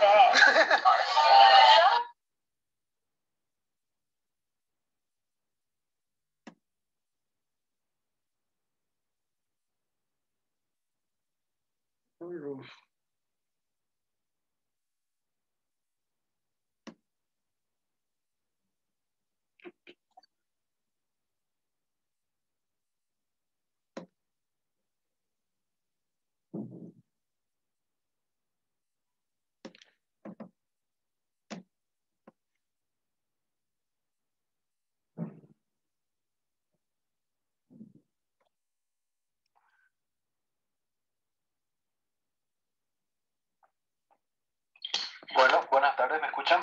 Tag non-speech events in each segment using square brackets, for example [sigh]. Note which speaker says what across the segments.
Speaker 1: bad. There go. Bueno, buenas tardes, ¿me escuchan?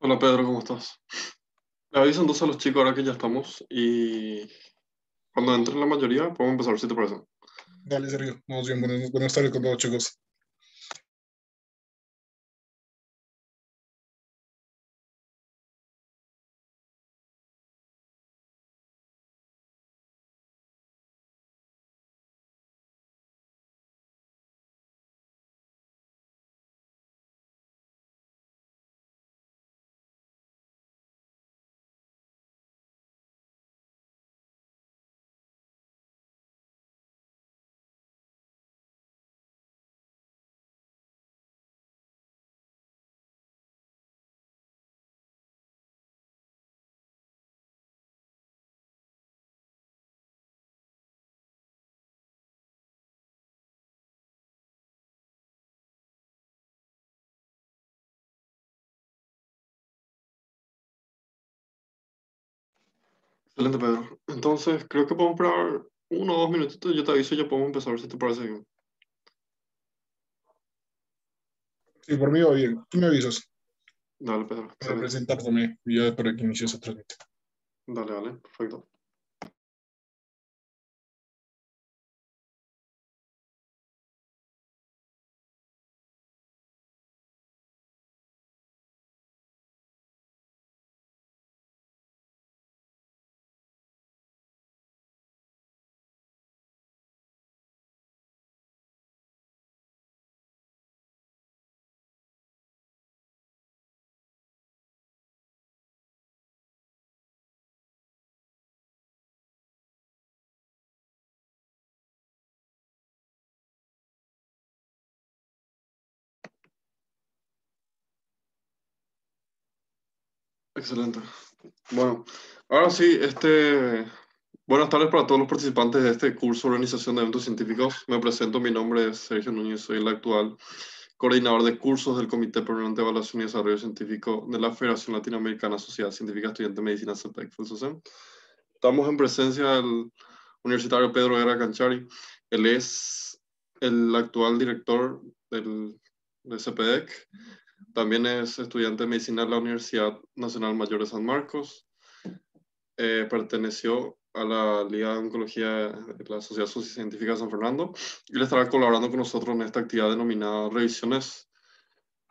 Speaker 1: Hola Pedro, ¿cómo estás? Le aviso entonces a los chicos ahora que ya estamos
Speaker 2: y cuando entre la mayoría podemos empezar si te parece.
Speaker 1: Dale, Sergio. Vamos bien, buenas, buenas tardes con todos, chicos. Excelente, Pedro. Entonces, creo que podemos esperar uno o dos minutitos. Yo te aviso y ya podemos empezar, si te parece bien.
Speaker 3: Sí, por mí va bien. Tú me avisas.
Speaker 1: Dale, Pedro. Para presentar yo ya para que inicies esa trámite Dale, dale, perfecto. Excelente. Bueno, ahora sí, este,
Speaker 2: buenas tardes para todos los participantes de este curso de organización de eventos científicos. Me presento, mi nombre es Sergio Núñez, soy el actual coordinador de cursos del Comité Permanente de Evaluación y Desarrollo Científico de la Federación Latinoamericana Sociedad Científica Estudiante de Medicina CEPEC, FELSOCEM. Estamos en presencia del universitario Pedro Guerra Canchari. Él es el actual director del, del también es estudiante de medicina en la Universidad Nacional Mayor de San Marcos. Eh, perteneció a la Liga de Oncología de la Sociedad Científica de San Fernando y le estará colaborando con nosotros en esta actividad denominada Revisiones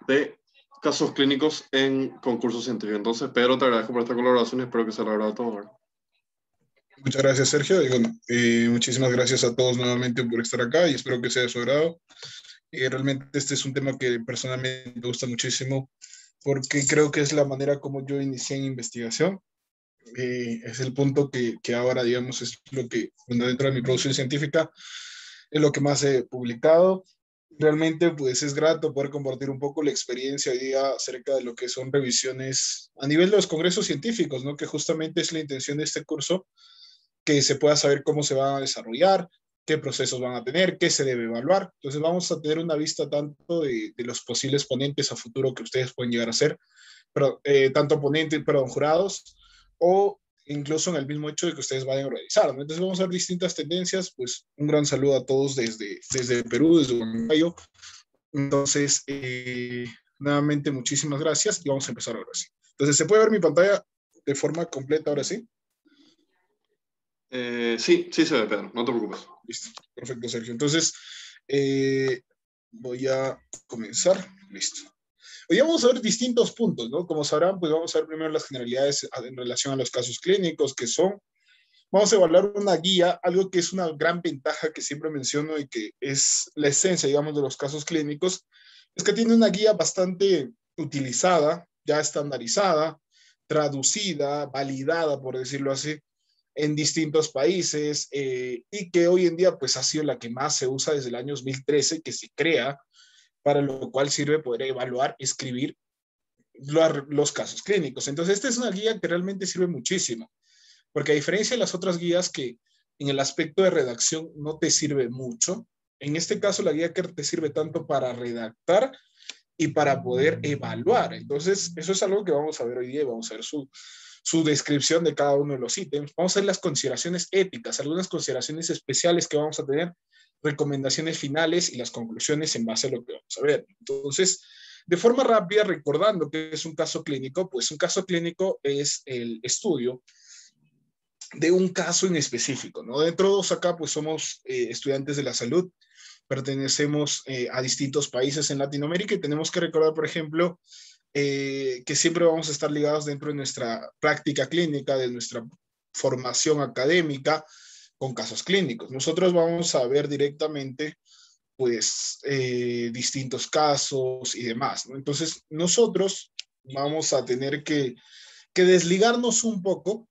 Speaker 2: de Casos Clínicos en Concursos científico. Entonces, Pedro, te agradezco por esta colaboración y espero que se la logrado todo
Speaker 3: Muchas gracias, Sergio. Y, muchísimas gracias a todos nuevamente por estar acá y espero que sea de su agrado y eh, realmente este es un tema que personalmente me gusta muchísimo porque creo que es la manera como yo inicié en investigación. Eh, es el punto que, ahora, digamos, es lo que dentro de mi producción científica es lo que más he publicado. Realmente, pues es grato poder compartir un poco la experiencia hoy día acerca de lo que son revisiones a nivel de los congresos científicos, ¿no? Que justamente es la intención de este curso, que se pueda saber cómo se va a desarrollar, qué procesos van a tener, qué se debe evaluar. Entonces vamos a tener una vista tanto de, los posibles ponentes a futuro que ustedes pueden llegar a ser, pero, eh, tanto ponentes, perdón, jurados, o incluso en el mismo hecho de que ustedes vayan a organizar. Entonces vamos a ver distintas tendencias, pues un gran saludo a todos desde, desde Perú, desde Uruguayo. Entonces, eh, nuevamente muchísimas gracias y vamos a empezar ahora sí. Entonces, ¿se puede ver mi pantalla de forma completa ahora sí?
Speaker 2: Eh, sí, sí se ve, Pedro, no te preocupes. Listo, perfecto, Sergio. Entonces,
Speaker 3: eh, voy a comenzar. Listo. Hoy vamos a ver distintos puntos, ¿no? Como sabrán, pues vamos a ver primero las generalidades en relación a los casos clínicos, que son, vamos a evaluar una guía, algo que es una gran ventaja que siempre menciono y que es la esencia, digamos, de los casos clínicos, es que tiene una guía bastante utilizada, ya estandarizada, traducida, validada, por decirlo así, en distintos países eh, y que hoy en día pues ha sido la que más se usa desde el año 2013 que se crea, para lo cual sirve poder evaluar, escribir los casos clínicos. Entonces, esta es una guía que realmente sirve muchísimo, porque a diferencia de las otras guías que en el aspecto de redacción no te sirve mucho, en este caso la guía que te sirve tanto para redactar y para poder evaluar. Entonces, eso es algo que vamos a ver hoy día y vamos a ver su, su descripción de cada uno de los ítems. Vamos a ver las consideraciones éticas, algunas consideraciones especiales que vamos a tener, recomendaciones finales y las conclusiones en base a lo que vamos a ver. Entonces, de forma rápida, recordando que es un caso clínico, pues un caso clínico es el estudio de un caso en específico, ¿no? Dentro de todos acá, pues somos eh, estudiantes de la salud, pertenecemos eh, a distintos países en Latinoamérica y tenemos que recordar, por ejemplo, eh, que siempre vamos a estar ligados dentro de nuestra práctica clínica, de nuestra formación académica con casos clínicos. Nosotros vamos a ver directamente pues eh, distintos casos y demás. Entonces nosotros vamos a tener que desligarnos un poco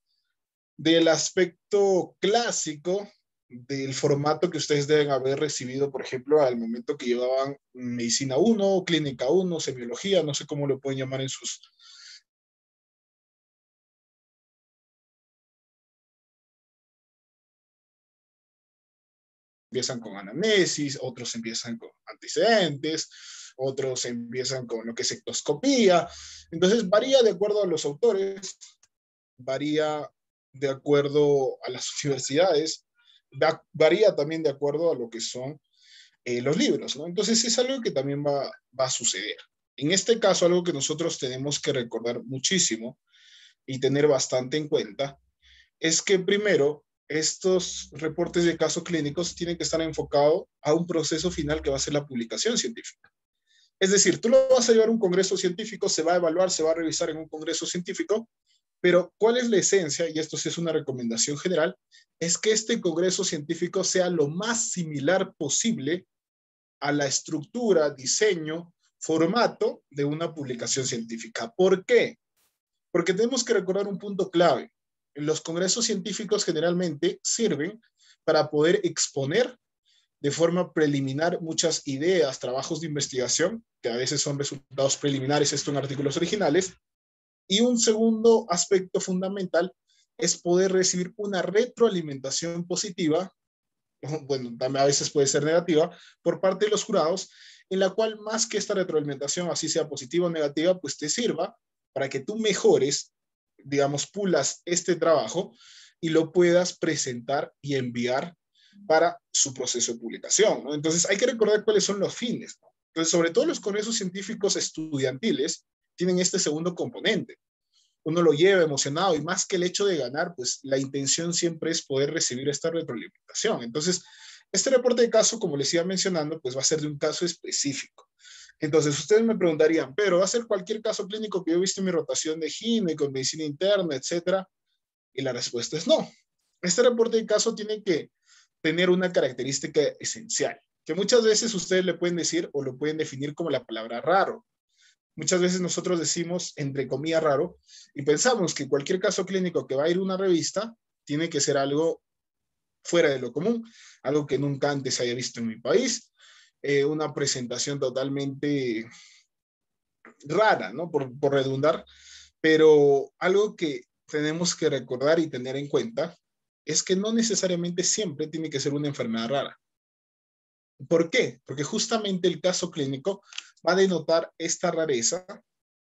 Speaker 3: del aspecto clásico del formato que ustedes deben haber recibido, por ejemplo,
Speaker 1: al momento que llevaban medicina 1, clínica 1, semiología, no sé cómo lo pueden llamar en sus... Empiezan con anamnesis, otros empiezan con antecedentes, otros empiezan con lo que es ectoscopía.
Speaker 3: Entonces varía de acuerdo a los autores, varía de acuerdo a las universidades, varía también de acuerdo a lo que son eh, los libros, ¿no? Entonces es algo que también va, va a suceder. En este caso, algo que nosotros tenemos que recordar muchísimo y tener bastante en cuenta es que primero, estos reportes de casos clínicos tienen que estar enfocados a un proceso final que va a ser la publicación científica. Es decir, tú lo vas a llevar a un congreso científico, se va a evaluar, se va a revisar en un congreso científico, pero, ¿cuál es la esencia? Y esto sí es una recomendación general, es que este Congreso Científico sea lo más similar posible a la estructura, diseño, formato de una publicación científica. ¿Por qué? Porque tenemos que recordar un punto clave. Los congresos científicos generalmente sirven para poder exponer de forma preliminar muchas ideas, trabajos de investigación, que a veces son resultados preliminares, esto en artículos originales, y un segundo aspecto fundamental es poder recibir una retroalimentación positiva, [laughs] bueno, también a veces puede ser negativa, por parte de los jurados, en la cual más que esta retroalimentación, así sea positiva o negativa, pues te sirva para que tú mejores, digamos, pulas este trabajo y lo puedas presentar y enviar para su proceso de publicación. Entonces, hay que recordar cuáles son los fines. Entonces, sobre todo los congresos científicos estudiantiles, tienen este segundo componente. Uno lo lleva emocionado y más que el hecho de ganar, pues la intención siempre es poder recibir esta retroalimentación. Entonces, este reporte de caso, como les iba mencionando, pues va a ser de un caso específico. Entonces, ustedes me preguntarían, pero va a ser cualquier caso clínico que yo he visto en mi rotación de gine, con medicina interna, etcétera. Y la respuesta es no. Este reporte de caso tiene que tener una característica esencial, que muchas veces ustedes le pueden decir o lo pueden definir como la palabra raro. Muchas veces nosotros decimos, entre comillas, raro, y pensamos que cualquier caso clínico que va a ir a una revista tiene que ser algo fuera de lo común, algo que nunca antes haya visto en mi país, eh, una presentación totalmente rara, ¿no? Por, por redundar, pero algo que tenemos que recordar y tener en cuenta es que no necesariamente siempre tiene que ser una enfermedad rara. ¿Por qué? Porque justamente el caso clínico va a denotar esta rareza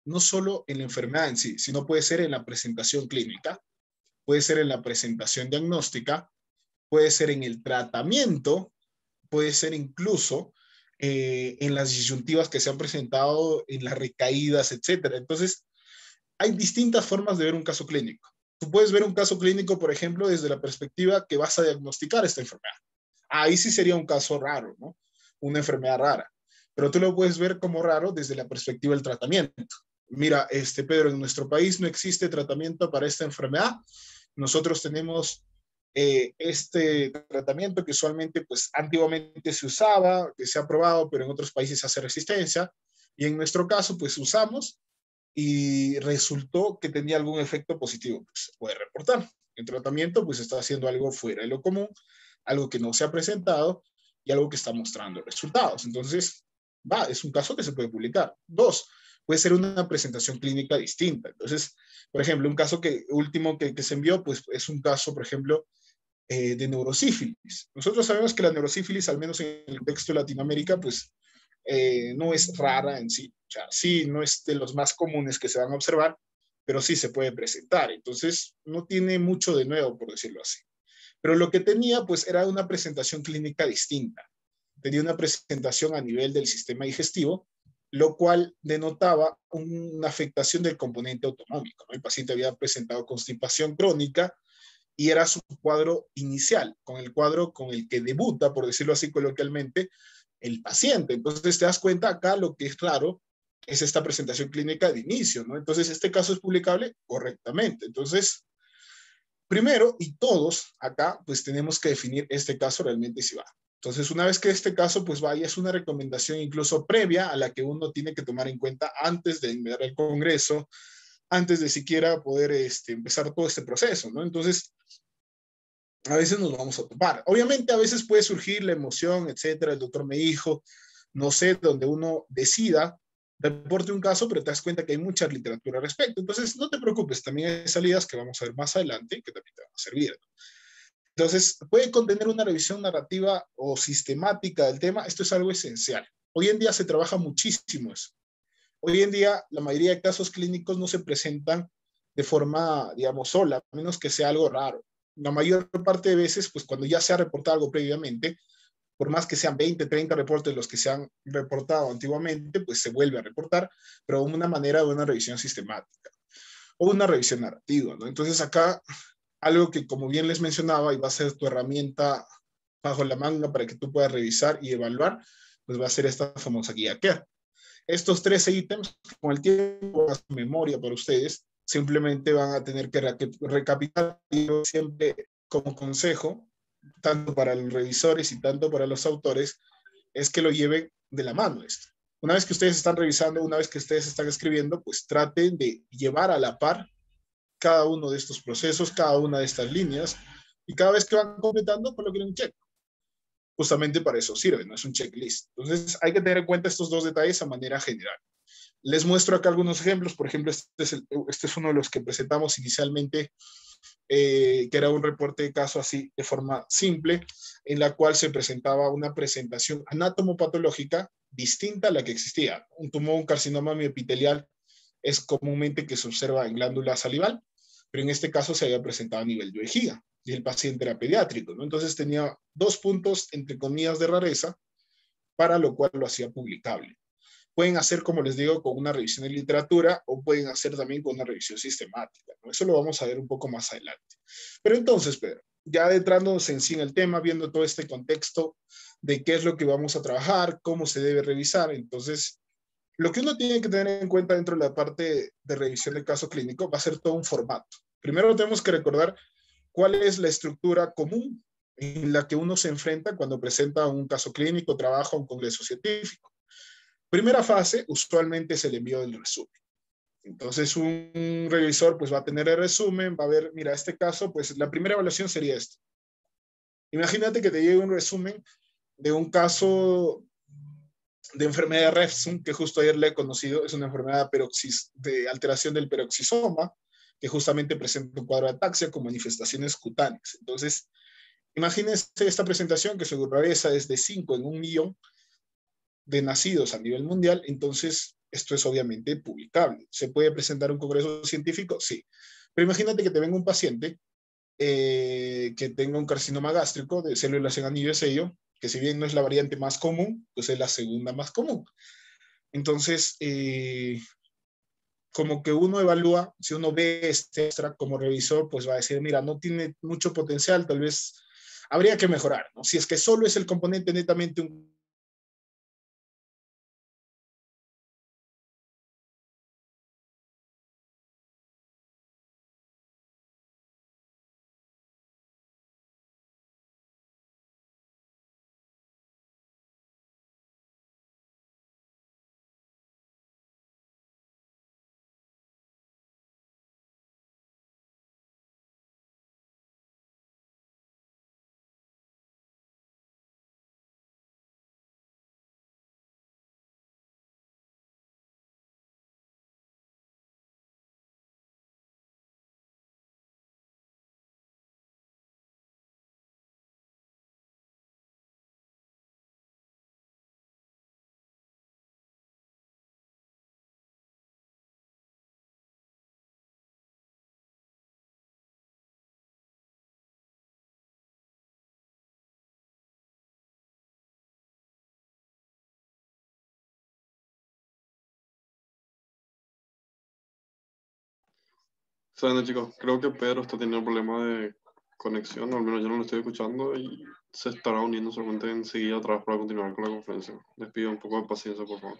Speaker 3: no solo en la enfermedad en sí, sino puede ser en la presentación clínica, puede ser en la presentación diagnóstica, puede ser en el tratamiento, puede ser incluso eh, en las disyuntivas que se han presentado, en las recaídas, etc. Entonces, hay distintas formas de ver un caso clínico. Tú puedes ver un caso clínico, por ejemplo, desde la perspectiva que vas a diagnosticar esta enfermedad. Ahí sí sería un caso raro, ¿no? Una enfermedad rara pero tú lo puedes ver como raro desde la perspectiva del tratamiento. Mira, este Pedro, en nuestro país no existe tratamiento para esta enfermedad. Nosotros tenemos eh, este tratamiento que usualmente, pues antiguamente se usaba, que se ha probado, pero en otros países hace resistencia. Y en nuestro caso, pues usamos y resultó que tenía algún efecto positivo. Pues, se puede reportar. El tratamiento, pues está haciendo algo fuera de lo común, algo que no se ha presentado y algo que está mostrando resultados. Entonces, va, es un caso que se puede publicar. Dos, puede ser una presentación clínica distinta. Entonces, por ejemplo, un caso que último que, se envió, pues es un caso, por ejemplo, eh, de neurosífilis. Nosotros sabemos que la neurosífilis, al menos en el texto de Latinoamérica, pues eh, no es rara en sí. O sea, sí, no es de los más comunes que se van a observar, pero sí se puede presentar. Entonces, no tiene mucho de nuevo, por decirlo así. Pero lo que tenía, pues, era una presentación clínica distinta tenía una presentación a nivel del sistema digestivo, lo cual denotaba una afectación del componente autonómico. El paciente había presentado constipación crónica y era su cuadro inicial, con el cuadro con el que debuta, por decirlo así coloquialmente, el paciente. Entonces te das cuenta acá lo que es claro es esta presentación clínica de inicio, ¿no? Entonces, este caso es publicable correctamente. Entonces, primero, y todos acá, pues tenemos que definir este caso realmente si va. Entonces, una vez que este caso pues vaya, es una recomendación incluso previa a la que uno tiene que tomar en cuenta antes de enviar al Congreso, antes de siquiera poder este, empezar todo este proceso, ¿no? Entonces, a veces nos vamos a topar. Obviamente, a veces puede surgir la emoción, etcétera, el doctor me dijo, no sé, donde uno decida, reporte un caso, pero te das cuenta que hay mucha literatura al respecto. Entonces, no te preocupes, también hay salidas que vamos a ver más adelante que también te van a servir. Entonces, puede contener una revisión narrativa o sistemática del tema. Esto es algo esencial. Hoy en día se trabaja muchísimo eso. Hoy en día, la mayoría de casos clínicos no se presentan de forma, digamos, sola, a menos que sea algo raro. La mayor parte de veces, pues cuando ya se ha reportado algo previamente, por más que sean 20, 30 reportes los que se han reportado antiguamente, pues se vuelve a reportar, pero de una manera de una revisión sistemática o una revisión narrativa, ¿no? Entonces acá algo que, como bien les mencionaba, y va a ser tu herramienta bajo la manga para que tú puedas revisar y evaluar, pues va a ser esta famosa guía que Estos 13 ítems, con el tiempo, la memoria para ustedes, simplemente van a tener que recapitular siempre como consejo, tanto para los revisores y tanto para los autores, es que lo lleven de la mano esto. Una vez que ustedes están revisando, una vez que ustedes están escribiendo, pues traten de llevar a la par cada uno de estos procesos, cada una de estas líneas, y cada vez que van completando, coloquen pues un check. Justamente para eso sirve, no es un checklist. Entonces, hay que tener en cuenta estos dos detalles a manera general. Les muestro acá algunos ejemplos. Por ejemplo, este es, este uno de los que presentamos inicialmente, eh, que era un reporte de caso así de forma simple, en la cual se presentaba una presentación anatomopatológica distinta a la que existía. Un tumor, un carcinoma miopitelial es comúnmente que se observa en glándula salival, pero en este caso se había presentado a nivel de vejiga y el paciente era pediátrico, ¿no? Entonces tenía dos puntos, entre comillas, de rareza, para lo cual lo hacía publicable. Pueden hacer, como les digo, con una revisión de literatura o pueden hacer también con una revisión sistemática. Eso lo vamos a ver un poco más adelante. Pero entonces, Pedro, ya adentrándonos en sí en el tema, viendo todo este contexto de qué es lo que vamos a trabajar, cómo se debe revisar, entonces lo que uno tiene que tener en cuenta dentro de la parte de revisión del caso clínico va a ser todo un formato. Primero tenemos que recordar cuál es la estructura común en la que uno se enfrenta cuando presenta un caso clínico, trabaja un congreso científico. Primera fase usualmente es el envío del resumen. Entonces un revisor pues va a tener el resumen, va a ver, mira, este caso, pues la primera evaluación sería esto. Imagínate que te llegue un resumen de un caso de enfermedad de Refsum, que justo ayer le he conocido, es una enfermedad de alteración del peroxisoma, que justamente presenta un cuadro de ataxia con manifestaciones cutáneas. Entonces, imagínense esta presentación que su rareza es de 5 en un millón de nacidos a nivel mundial, entonces esto es obviamente publicable. ¿Se puede presentar un congreso científico? Sí. Pero imagínate que te venga un paciente eh, que tenga un carcinoma gástrico de células en anillo de sello que si bien no es la variante más común, pues es la segunda más común. Entonces, eh, como que uno evalúa, si uno ve este extra como revisor, pues va a decir, mira, no tiene mucho potencial,
Speaker 1: tal vez habría que mejorar, Si es que solo es el componente netamente un bien chicos, creo que Pedro está teniendo problema de conexión,
Speaker 2: al menos yo no lo estoy escuchando y se estará uniendo solamente enseguida atrás para continuar con la conferencia.
Speaker 1: Les pido un poco de paciencia, por favor.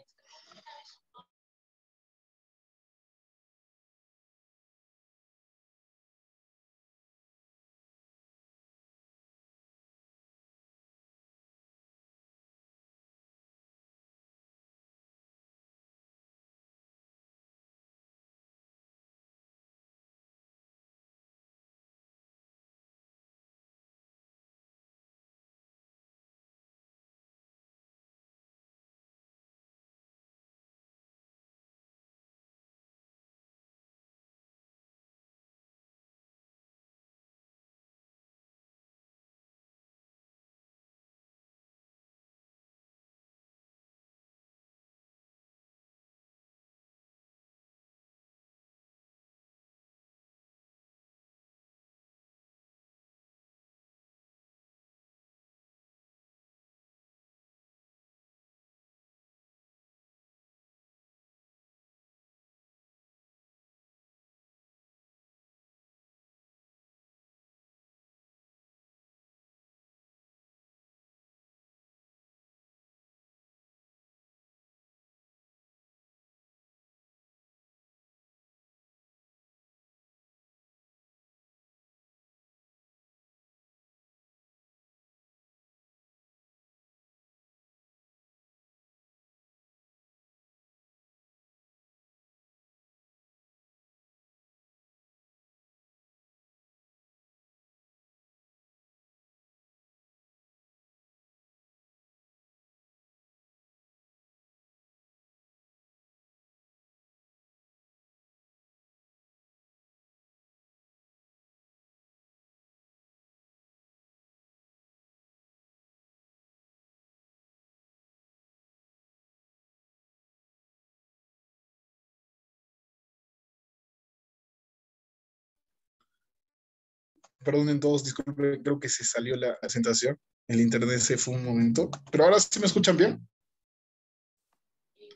Speaker 1: perdonen todos, disculpen, creo que se salió la, presentación, El internet se fue un momento. Pero ahora sí me escuchan bien.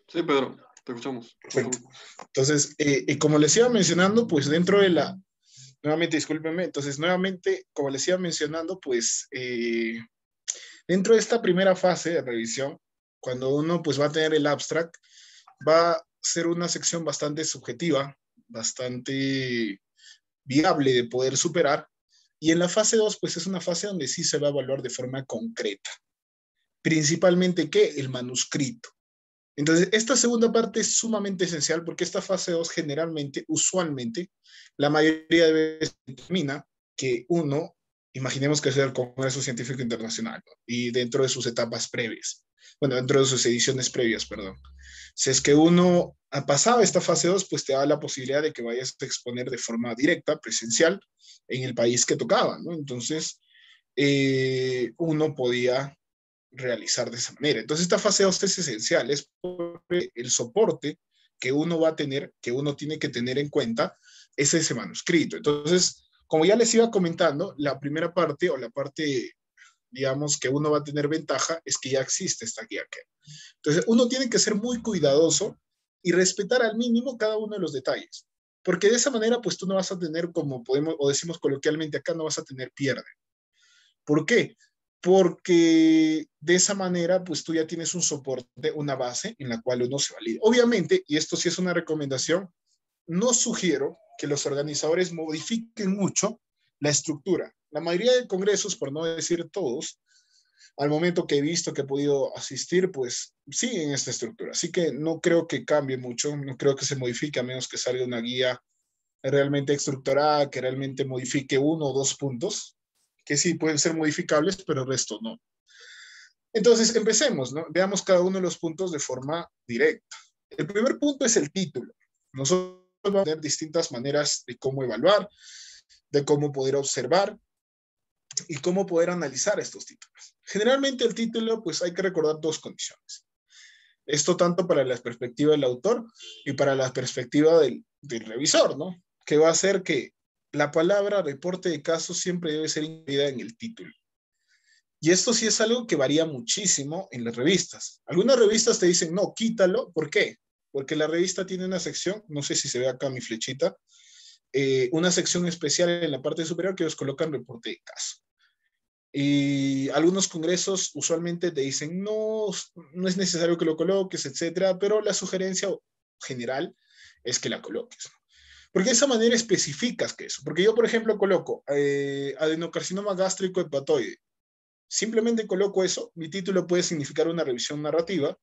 Speaker 3: Sí, Pedro, te escuchamos. Entonces, eh, eh, como les iba mencionando, pues dentro de la. Nuevamente, discúlpenme. Entonces, nuevamente, como les iba mencionando, pues eh, dentro de esta primera fase de revisión, cuando uno pues va a tener el abstract, va a ser una sección bastante subjetiva, bastante viable de poder superar, y en la fase 2, pues es una fase donde sí se va a evaluar de forma concreta. Principalmente, ¿qué? El manuscrito. Entonces, esta segunda parte es sumamente esencial porque esta fase 2 generalmente, usualmente, la mayoría de veces determina que uno imaginemos que es el Congreso Científico Internacional y dentro de sus etapas previas, bueno, dentro de sus ediciones previas, perdón. Si es que uno ha pasado esta fase 2, pues te da la posibilidad de que vayas a exponer de forma directa, presencial, en el país que tocaba, ¿no? Entonces, eh, uno podía realizar de esa manera. Entonces, esta fase 2 es esencial, es el soporte que uno va a tener, que uno tiene que tener en cuenta, es ese manuscrito. Entonces, como ya les iba comentando, la primera parte o la parte, digamos, que uno va a tener ventaja es que ya existe esta guía. Entonces, uno tiene que ser muy cuidadoso y respetar al mínimo cada uno de los detalles, porque de esa manera, pues tú no vas a tener, como podemos o decimos coloquialmente acá, no vas a tener pierde. ¿Por qué? Porque de esa manera, pues tú ya tienes un soporte, una base en la cual uno se valida. Obviamente, y esto sí es una recomendación, no sugiero que los organizadores modifiquen mucho la estructura. La mayoría de congresos, por no decir todos, al momento que he visto que he podido asistir, pues siguen esta estructura. Así que no creo que cambie mucho, no creo que se modifique a menos que salga una guía realmente estructurada que realmente modifique uno o dos puntos, que sí pueden ser modificables, pero el resto no. Entonces, empecemos, ¿no? Veamos cada uno de los puntos de forma directa. El primer punto es el título. Nosotros van a tener distintas maneras de cómo evaluar, de cómo poder observar y cómo poder analizar estos títulos. Generalmente el título, pues hay que recordar dos condiciones. Esto tanto para la perspectiva del autor y para la perspectiva del, revisor, ¿no? Que va a ser que la palabra reporte de caso siempre debe ser incluida en el título. Y esto sí es algo que varía muchísimo en las revistas. Algunas revistas te dicen, no, quítalo. ¿Por qué? porque la revista tiene una sección, no sé si se ve acá mi flechita, eh, una sección especial en la parte superior que os colocan reporte de caso. Y algunos congresos usualmente te dicen, no, no es necesario que lo coloques, etcétera, pero la sugerencia general es que la coloques. Porque de esa manera especificas que eso. Porque yo, por ejemplo, coloco eh, adenocarcinoma gástrico hepatoide. Simplemente coloco eso. Mi título puede significar una revisión narrativa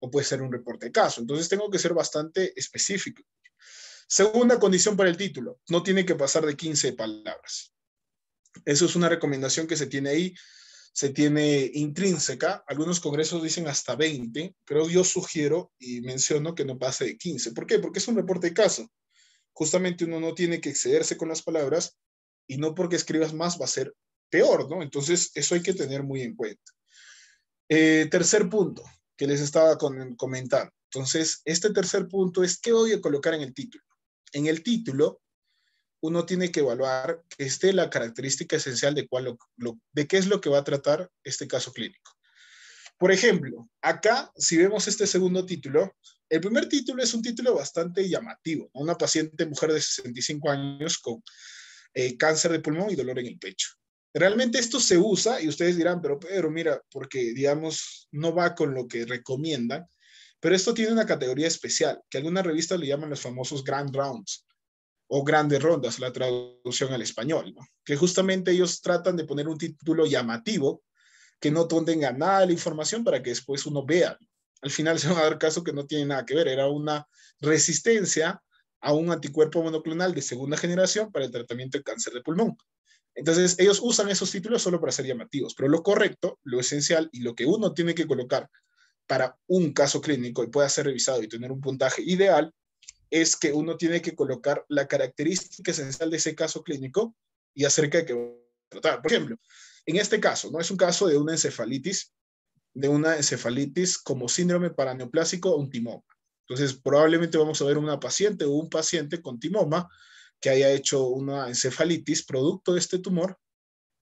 Speaker 3: o puede ser un reporte de caso. Entonces tengo que ser bastante específico. Segunda condición para el título, no tiene que pasar de 15 palabras. Eso es una recomendación que se tiene ahí, se tiene intrínseca. Algunos congresos dicen hasta 20, pero yo sugiero y menciono que no pase de 15. ¿Por qué? Porque es un reporte de caso. Justamente uno no tiene que excederse con las palabras y no porque escribas más va a ser peor, ¿no? Entonces, eso hay que tener muy en cuenta. Eh, tercer punto, que les estaba comentando. Entonces, este tercer punto es qué voy a colocar en el título. En el título, uno tiene que evaluar que esté la característica esencial de, cuál de qué es lo que va a tratar este caso clínico. Por ejemplo, acá, si vemos este segundo título, el primer título es un título bastante llamativo. Una paciente mujer de 65 años con eh, cáncer de pulmón y dolor en el pecho. Realmente esto se usa y ustedes dirán, pero Pedro, mira, porque digamos, no va con lo que recomiendan, pero esto tiene una categoría especial, que algunas revistas le llaman los famosos grand rounds o grandes rondas, la traducción al español, que justamente ellos tratan de poner un título llamativo que no tenga nada de la información para que después uno vea. Al final se va a dar caso que no tiene nada que ver, era una resistencia a un anticuerpo monoclonal de segunda generación para el tratamiento del cáncer de pulmón. Entonces, ellos usan esos títulos solo para ser llamativos, pero lo correcto, lo esencial y lo que uno tiene que colocar para un caso clínico y pueda ser revisado y tener un puntaje ideal, es que uno tiene que colocar la característica esencial de ese caso clínico y acerca de qué tratar. Por ejemplo, en este caso, no es un caso de una encefalitis, de una encefalitis como síndrome paraneoplásico o un timoma. Entonces, probablemente vamos a ver una paciente o un paciente con timoma que haya hecho una encefalitis producto de este tumor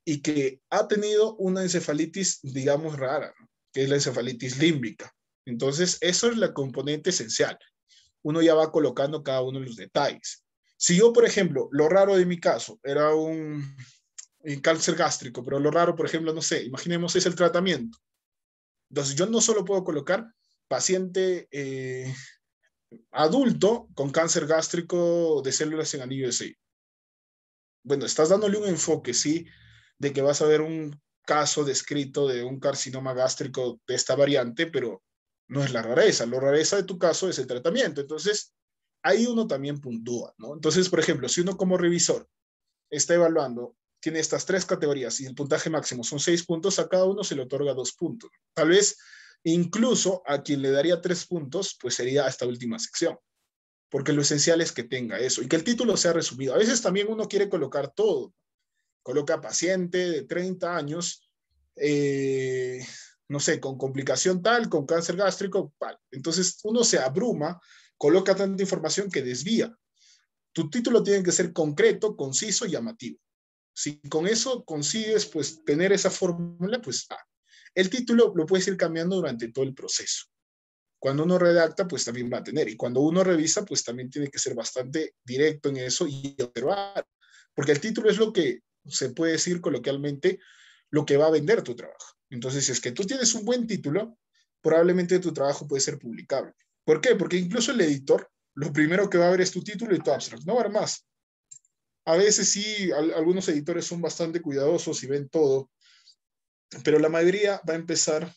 Speaker 3: y que ha tenido una encefalitis, digamos, rara, que es la encefalitis límbica. Entonces, eso es la componente esencial. Uno ya va colocando cada uno de los detalles. Si yo, por ejemplo, lo raro de mi caso era un, cáncer gástrico, pero lo raro, por ejemplo, no sé, imaginemos es el tratamiento. Entonces, yo no solo puedo colocar paciente eh, adulto con cáncer gástrico de células en anillo de C. Bueno, estás dándole un enfoque, ¿sí? De que vas a ver un caso descrito de un carcinoma gástrico de esta variante, pero no es la rareza. Lo rareza de tu caso es el tratamiento. Entonces, ahí uno también puntúa, ¿no? Entonces, por ejemplo, si uno como revisor está evaluando, tiene estas tres categorías y el puntaje máximo son seis puntos, a cada uno se le otorga dos puntos. Tal vez e incluso a quien le daría tres puntos, pues sería esta última sección, porque lo esencial es que tenga eso y que el título sea resumido. A veces también uno quiere colocar todo. Coloca paciente de 30 años, eh, no sé, con complicación tal, con cáncer gástrico, Entonces uno se abruma, coloca tanta información que desvía. Tu título tiene que ser concreto, conciso y llamativo. Si con eso consigues, pues, tener esa fórmula, pues, ah, el título lo puedes ir cambiando durante todo el proceso. Cuando uno redacta, pues también va a tener. Y cuando uno revisa, pues también tiene que ser bastante directo en eso y observar. Porque el título es lo que se puede decir coloquialmente, lo que va a vender tu trabajo. Entonces, si es que tú tienes un buen título, probablemente tu trabajo puede ser publicable. ¿Por qué? Porque incluso el editor, lo primero que va a ver es tu título y tu abstract, no va a ver más. A veces sí, algunos editores son bastante cuidadosos y ven todo, pero la mayoría va a empezar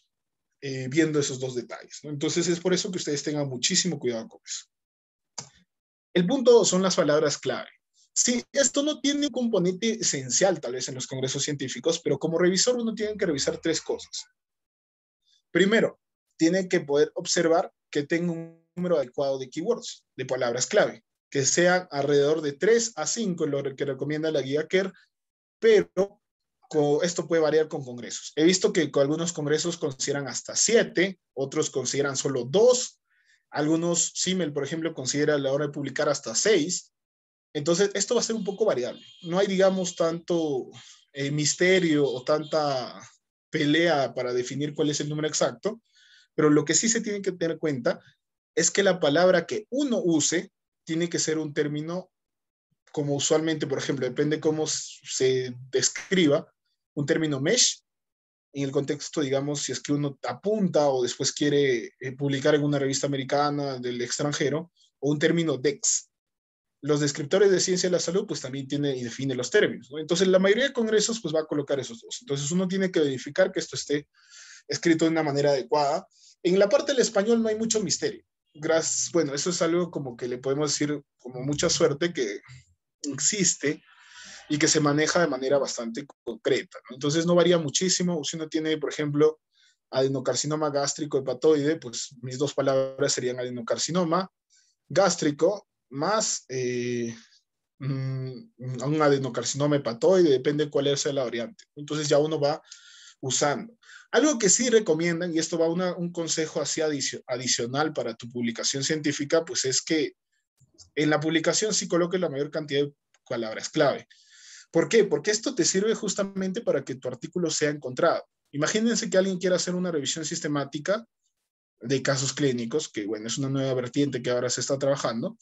Speaker 3: eh, viendo esos dos detalles. Entonces es por eso que ustedes tengan muchísimo cuidado con eso. El punto dos son las palabras clave. Sí, esto no tiene un componente esencial tal vez en los congresos científicos, pero como revisor uno tiene que revisar tres cosas. Primero, tiene que poder observar que tenga un número adecuado de keywords, de palabras clave, que sean alrededor de 3 a 5, lo que recomienda la guía CARE, pero esto puede variar con congresos. He visto que algunos congresos consideran hasta siete, otros consideran solo dos, algunos, Simmel, por ejemplo, considera a la hora de publicar hasta seis. Entonces, esto va a ser un poco variable. No hay, digamos, tanto eh, misterio o tanta pelea para definir cuál es el número exacto, pero lo que sí se tiene que tener en cuenta es que la palabra que uno use tiene que ser un término como usualmente, por ejemplo, depende cómo se describa, un término mesh en el contexto, digamos, si es que uno apunta o después quiere eh, publicar en una revista americana del extranjero, o un término DEX. Los descriptores de ciencia de la salud, pues también tiene y define los términos. Entonces, la mayoría de congresos, pues va a colocar esos dos. Entonces, uno tiene que verificar que esto esté escrito de una manera adecuada. En la parte del español no hay mucho misterio. Gracias, bueno, eso es algo como que le podemos decir como mucha suerte que existe y que se maneja de manera bastante concreta. Entonces no varía muchísimo. Si uno tiene, por ejemplo, adenocarcinoma gástrico hepatoide, pues mis dos palabras serían adenocarcinoma gástrico más eh, mm, un adenocarcinoma hepatoide, depende cuál sea la variante. Entonces ya uno va usando. Algo que sí recomiendan, y esto va a un consejo así adicional para tu publicación científica, pues es que en la publicación sí coloques la mayor cantidad de palabras clave. ¿Por qué? Porque esto te sirve justamente para que tu artículo sea encontrado. Imagínense que alguien quiera hacer una revisión sistemática de casos clínicos, que bueno, es una nueva vertiente que ahora se está trabajando,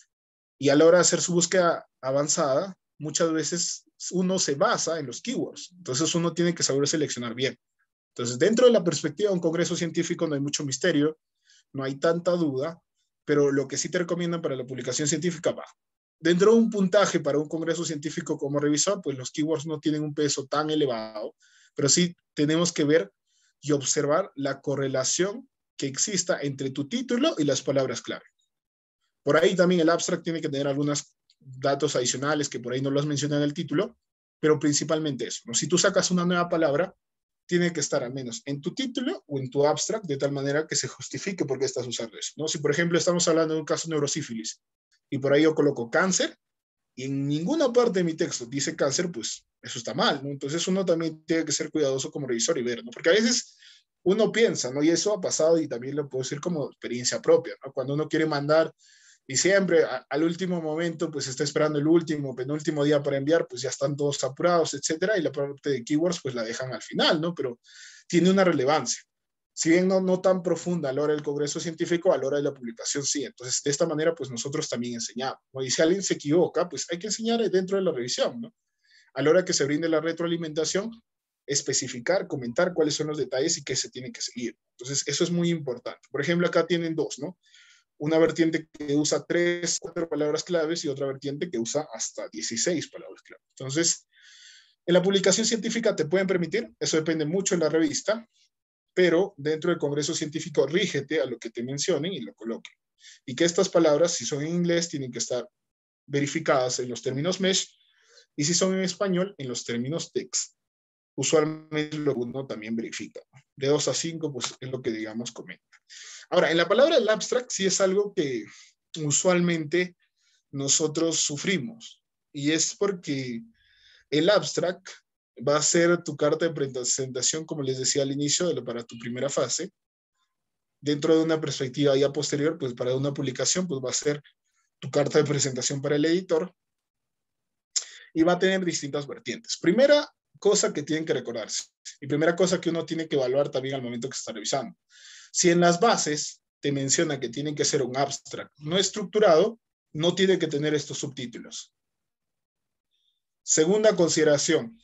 Speaker 3: y a la hora de hacer su búsqueda avanzada, muchas veces uno se basa en los keywords, entonces uno tiene que saber seleccionar bien. Entonces, dentro de la perspectiva de un congreso científico no hay mucho misterio, no hay tanta duda, pero lo que sí te recomiendan para la publicación científica va, dentro de un puntaje para un congreso científico como revisor, pues los keywords no tienen un peso tan elevado, pero sí tenemos que ver y observar la correlación que exista entre tu título y las palabras clave. Por ahí también el abstract tiene que tener algunos datos adicionales que por ahí no los menciona en el título, pero principalmente eso. Si tú sacas una nueva palabra, tiene que estar al menos en tu título o en tu abstract de tal manera que se justifique por qué estás usando eso. ¿no? Si, por ejemplo, estamos hablando de un caso de neurosífilis, y por ahí yo coloco cáncer y en ninguna parte de mi texto dice cáncer, pues eso está mal, ¿no? Entonces uno también tiene que ser cuidadoso como revisor y ver, ¿no? Porque a veces uno piensa, ¿no? Y eso ha pasado y también lo puedo decir como experiencia propia, ¿no? Cuando uno quiere mandar y siempre al último momento, pues está esperando el último, penúltimo día para enviar, pues ya están todos apurados, etcétera, y la parte de keywords, pues la dejan al final, ¿no? Pero tiene una relevancia si bien no, tan profunda a la hora del Congreso Científico, a la hora de la publicación sí. Entonces, de esta manera, pues nosotros también enseñamos. Y si alguien se equivoca, pues hay que enseñar dentro de la revisión, ¿no? A la hora que se brinde la retroalimentación, especificar, comentar cuáles son los detalles y qué se tiene que seguir. Entonces, eso es muy importante. Por ejemplo, acá tienen dos, ¿no? Una vertiente que usa tres, cuatro palabras claves y otra vertiente que usa hasta 16 palabras claves. Entonces, en la publicación científica te pueden permitir, eso depende mucho en la revista, pero dentro del Congreso Científico rígete a lo que te mencionen y lo coloquen. Y que estas palabras, si son en inglés, tienen que estar verificadas en los términos MESH y si son en español, en los términos text. Usualmente lo uno también verifica. De 2 a 5, pues es lo que digamos comenta. Ahora, en la palabra el abstract sí es algo que usualmente nosotros sufrimos y es porque el abstract va a ser tu carta de presentación, como les decía al inicio, para tu primera fase. Dentro de una perspectiva ya posterior, pues para una publicación, pues va a ser tu carta de presentación para el editor. Y va a tener distintas vertientes. Primera cosa que tienen que recordarse y primera cosa que uno tiene que evaluar también al momento que está revisando. Si en las bases te menciona que tiene que ser un abstract no estructurado, no tiene que tener estos subtítulos. Segunda consideración,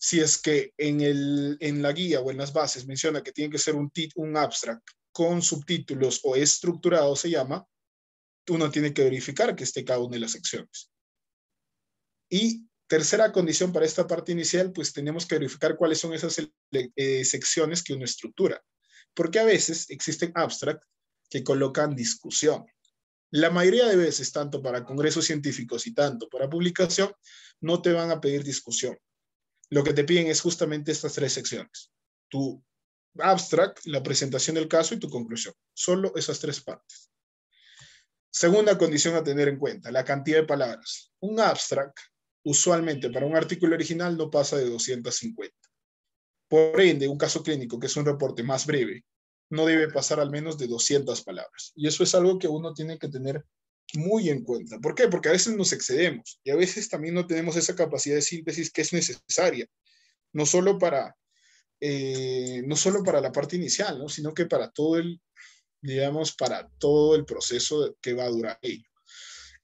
Speaker 3: si es que en, la guía o en las bases menciona que tiene que ser un, un abstract con subtítulos o estructurado se llama, uno tiene que verificar que esté cada una de las secciones. Y tercera condición para esta parte inicial, pues tenemos que verificar cuáles son esas eh, secciones que uno estructura. Porque a veces existen abstract que colocan discusión. La mayoría de veces, tanto para congresos científicos y tanto para publicación, no te van a pedir discusión lo que te piden es justamente estas tres secciones. Tu abstract, la presentación del caso y tu conclusión. Solo esas tres partes. Segunda condición a tener en cuenta, la cantidad de palabras. Un abstract, usualmente para un artículo original, no pasa de 250. Por ende, un caso clínico, que es un reporte más breve, no debe pasar al menos de 200 palabras. Y eso es algo que uno tiene que tener muy en cuenta. ¿Por qué? Porque a veces nos excedemos y a veces también no tenemos esa capacidad de síntesis que es necesaria, no solo para, eh, no solo para la parte inicial, sino que para todo el, digamos, para todo el proceso que va a durar ello.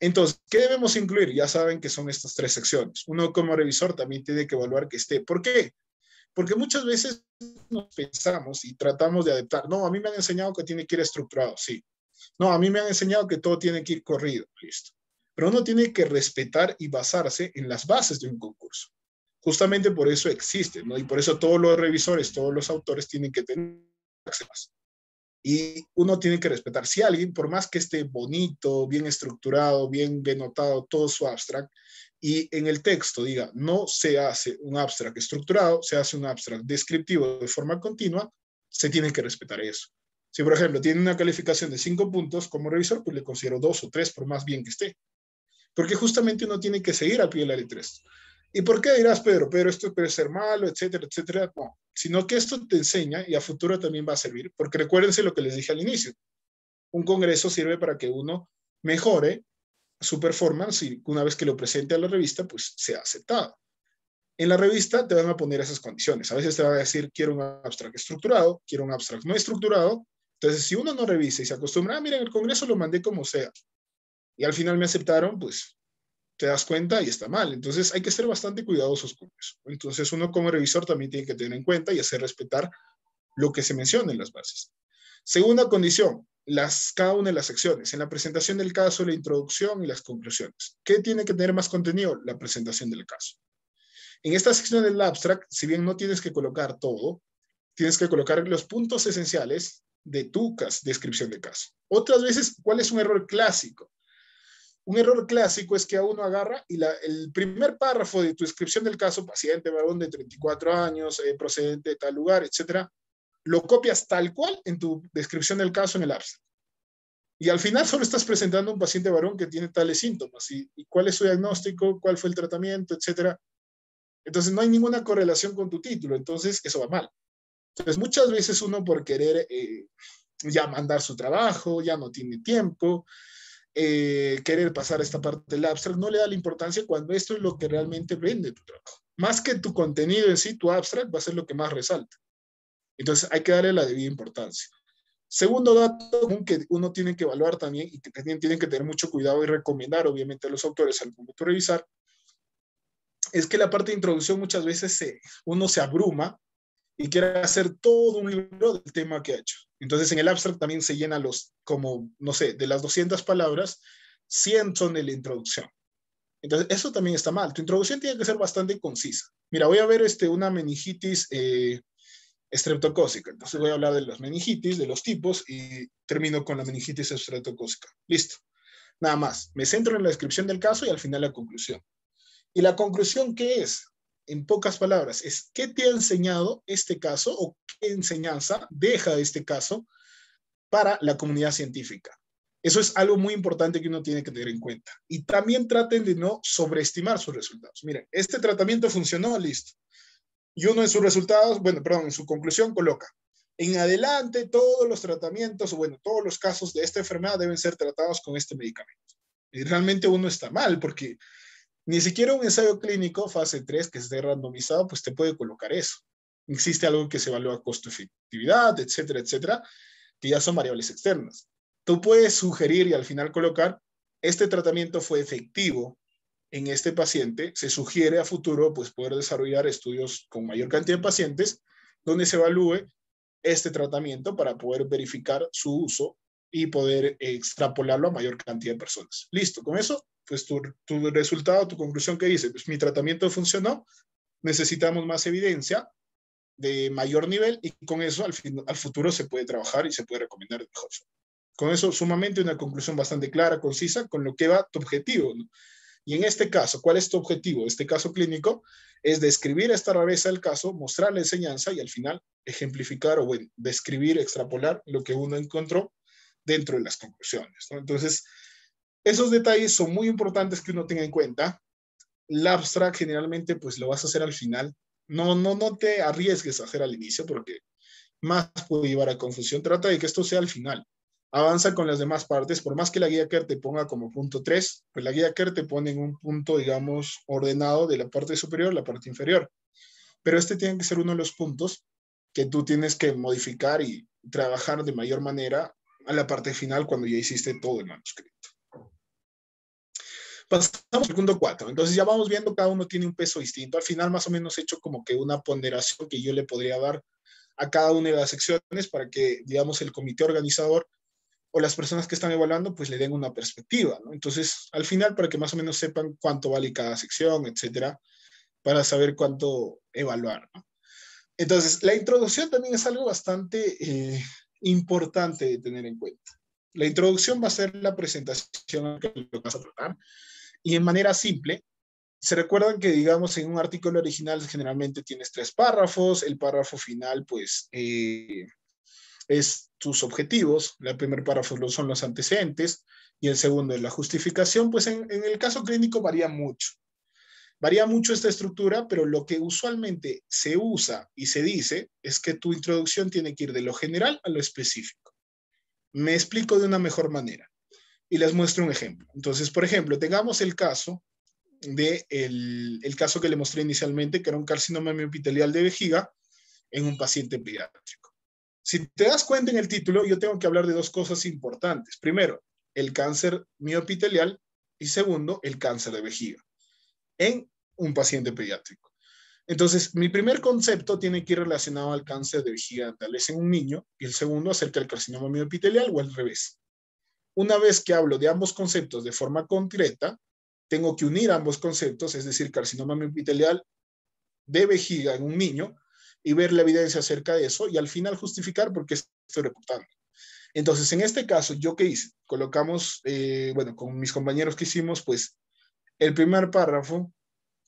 Speaker 3: Entonces, ¿qué debemos incluir? Ya saben que son estas tres secciones. Uno como revisor también tiene que evaluar que esté. ¿Por qué? Porque muchas veces nos pensamos y tratamos de adaptar. No, a mí me han enseñado que tiene que ir estructurado, sí. No, a mí me han enseñado que todo tiene que ir corrido, listo. Pero uno tiene que respetar y basarse en las bases de un concurso. Justamente por eso existe, ¿no? Y por eso todos los revisores, todos los autores tienen que tener acceso. Y uno tiene que respetar. Si alguien, por más que esté bonito, bien estructurado, bien denotado todo su abstract, y en el texto diga, no se hace un abstract estructurado, se hace un abstract descriptivo de forma continua, se tiene que respetar eso. Si, por ejemplo, tiene una calificación de cinco puntos, como revisor, pues le considero dos o tres por más bien que esté. Porque justamente uno tiene que seguir al pie de la letra. ¿Y por qué dirás, Pedro? pero esto puede ser malo, etcétera, etcétera. No, sino que esto te enseña y a futuro también va a servir, porque recuérdense lo que les dije al inicio. Un congreso sirve para que uno mejore su performance y una vez que lo presente a la revista, pues sea aceptado. En la revista te van a poner esas condiciones. A veces te van a decir, quiero un abstract estructurado, quiero un abstract no estructurado, entonces, si uno no revisa y se acostumbra, ah, mira, en el Congreso lo mandé como sea, y al final me aceptaron, pues te das cuenta y está mal. Entonces, hay que ser bastante cuidadosos con eso. Entonces, uno como revisor también tiene que tener en cuenta y hacer respetar lo que se menciona en las bases. Segunda condición, las, cada una de las secciones. En la presentación del caso, la introducción y las conclusiones. ¿Qué tiene que tener más contenido? La presentación del caso. En esta sección del abstract, si bien no tienes que colocar todo, tienes que colocar los puntos esenciales de tu descripción de caso. Otras veces, ¿cuál es un error clásico? Un error clásico es que a uno agarra y el primer párrafo de tu descripción del caso, paciente varón de 34 años, eh, procedente de tal lugar, etcétera, lo copias tal cual en tu descripción del caso en el ápice Y al final solo estás presentando un paciente varón que tiene tales síntomas y cuál es su diagnóstico, cuál fue el tratamiento, etcétera. Entonces no hay ninguna correlación con tu título, entonces eso va mal. Entonces, muchas veces uno por querer eh, ya mandar su trabajo, ya no tiene tiempo, eh, querer pasar esta parte del abstract, no le da la importancia cuando esto es lo que realmente vende tu trabajo. Más que tu contenido en sí, tu abstract va a ser lo que más resalta. Entonces, hay que darle la debida importancia. Segundo dato que uno tiene que evaluar también y que también tienen que tener mucho cuidado y recomendar, obviamente, a los autores al momento de revisar, es que la parte de introducción muchas veces uno se abruma y quiere hacer todo un libro del tema que ha hecho. Entonces en el abstract también se llena los, como, no sé, de las 200 palabras, 100 son de la introducción. Entonces eso también está mal. Tu introducción tiene que ser bastante concisa. Mira, voy a ver este, una meningitis eh, Entonces voy a hablar de las meningitis, de los tipos y termino con la meningitis estreptocócica. Listo. Nada más. Me centro en la descripción del caso y al final la conclusión. ¿Y la conclusión qué es? en pocas palabras, es qué te ha enseñado este caso o qué enseñanza deja este caso para la comunidad científica. Eso es algo muy importante que uno tiene que tener en cuenta. Y también traten de no sobreestimar sus resultados. Miren, este tratamiento funcionó, listo. Y uno en sus resultados, bueno, perdón, en su conclusión coloca, en adelante todos los tratamientos, bueno, todos los casos de esta enfermedad deben ser tratados con este medicamento. Y realmente uno está mal porque ni siquiera un ensayo clínico fase 3 que esté randomizado, pues te puede colocar eso. Existe algo que se evalúa costo-efectividad, etcétera, etcétera, que ya son variables externas. Tú puedes sugerir y al final colocar, este tratamiento fue efectivo en este paciente, se sugiere a futuro pues poder desarrollar estudios con mayor cantidad de pacientes donde se evalúe este tratamiento para poder verificar su uso y poder extrapolarlo a mayor cantidad de personas. Listo, con eso pues tu, resultado, tu conclusión que dice, pues mi tratamiento funcionó, necesitamos más evidencia de mayor nivel y con eso al, futuro se puede trabajar y se puede recomendar mejor Con eso sumamente una conclusión bastante clara, concisa, con lo que va tu objetivo. Y en este caso, ¿cuál es tu objetivo? Este caso clínico es describir esta rareza del caso, mostrar la enseñanza y al final ejemplificar o bueno, describir, extrapolar lo que uno encontró dentro de las conclusiones. Entonces, esos detalles son muy importantes que uno tenga en cuenta. El abstract generalmente pues lo vas a hacer al final. No, no, no te arriesgues a hacer al inicio porque más puede llevar a confusión. Trata de que esto sea al final. Avanza con las demás partes. Por más que la guía Kerr te ponga como punto 3, pues la guía Kerr te pone en un punto, digamos, ordenado de la parte superior a la parte inferior. Pero este tiene que ser uno de los puntos que tú tienes que modificar y trabajar de mayor manera a la parte final cuando ya hiciste todo el manuscrito. Pasamos al punto cuatro. Entonces ya vamos viendo, cada uno tiene un peso distinto. Al final más o menos he hecho como que una ponderación que yo le podría dar a cada una de las secciones para que, digamos, el comité organizador o las personas que están evaluando, pues le den una perspectiva, ¿no? Entonces, al final, para que más o menos sepan cuánto vale cada sección, etcétera, para saber cuánto evaluar, ¿no? Entonces, la introducción también es algo bastante eh, importante de tener en cuenta. La introducción va a ser la presentación que vas a tratar y en manera simple. Se recuerdan que, digamos, en un artículo original generalmente tienes tres párrafos, el párrafo final, pues, eh, es tus objetivos, el primer párrafo son los antecedentes y el segundo es la justificación, pues en el caso clínico varía mucho. Varía mucho esta estructura, pero lo que usualmente se usa y se dice es que tu introducción tiene que ir de lo general a lo específico. Me explico de una mejor manera y les muestro un ejemplo. Entonces, por ejemplo, tengamos el caso de el, caso que le mostré inicialmente, que era un carcinoma mioepitelial de vejiga en un paciente pediátrico. Si te das cuenta en el título, yo tengo que hablar de dos cosas importantes. Primero, el cáncer mioepitelial y segundo, el cáncer de vejiga en un paciente pediátrico. Entonces, mi primer concepto tiene que ir relacionado al cáncer de vejiga, tal vez en un niño, y el segundo acerca del carcinoma mioepitelial o al revés. Una vez que hablo de ambos conceptos de forma concreta, tengo que unir ambos conceptos, es decir, carcinoma epitelial de vejiga en un niño y ver la evidencia acerca de eso y al final justificar por qué estoy reportando. Entonces, en este caso, ¿yo qué hice? Colocamos, eh, bueno, con mis compañeros que hicimos, pues, el primer párrafo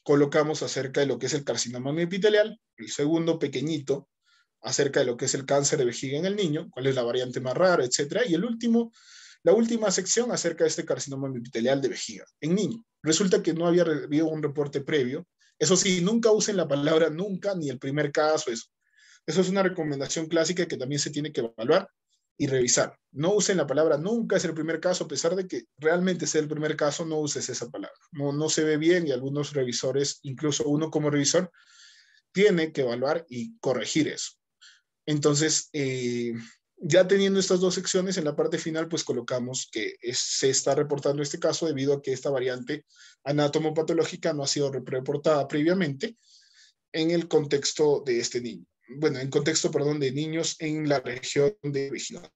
Speaker 3: colocamos acerca de lo que es el carcinoma epitelial, el segundo pequeñito acerca de lo que es el cáncer de vejiga en el niño, cuál es la variante más rara, etcétera, y el último la última sección acerca de este carcinoma epitelial de vejiga en niño. Resulta que no había habido un reporte previo. Eso sí, nunca usen la palabra nunca ni el primer caso, eso. Eso es una recomendación clásica que también se tiene que evaluar y revisar. No usen la palabra nunca es el primer caso, a pesar de que realmente sea el primer caso, no uses esa palabra. No, no se ve bien y algunos revisores, incluso uno como revisor, tiene que evaluar y corregir eso. Entonces, eh, ya teniendo estas dos secciones, en la parte final, pues colocamos que se está reportando este caso debido a que esta variante anatomopatológica no ha sido reportada previamente en el contexto de este niño. Bueno, en contexto, perdón, de niños en la región de Entonces,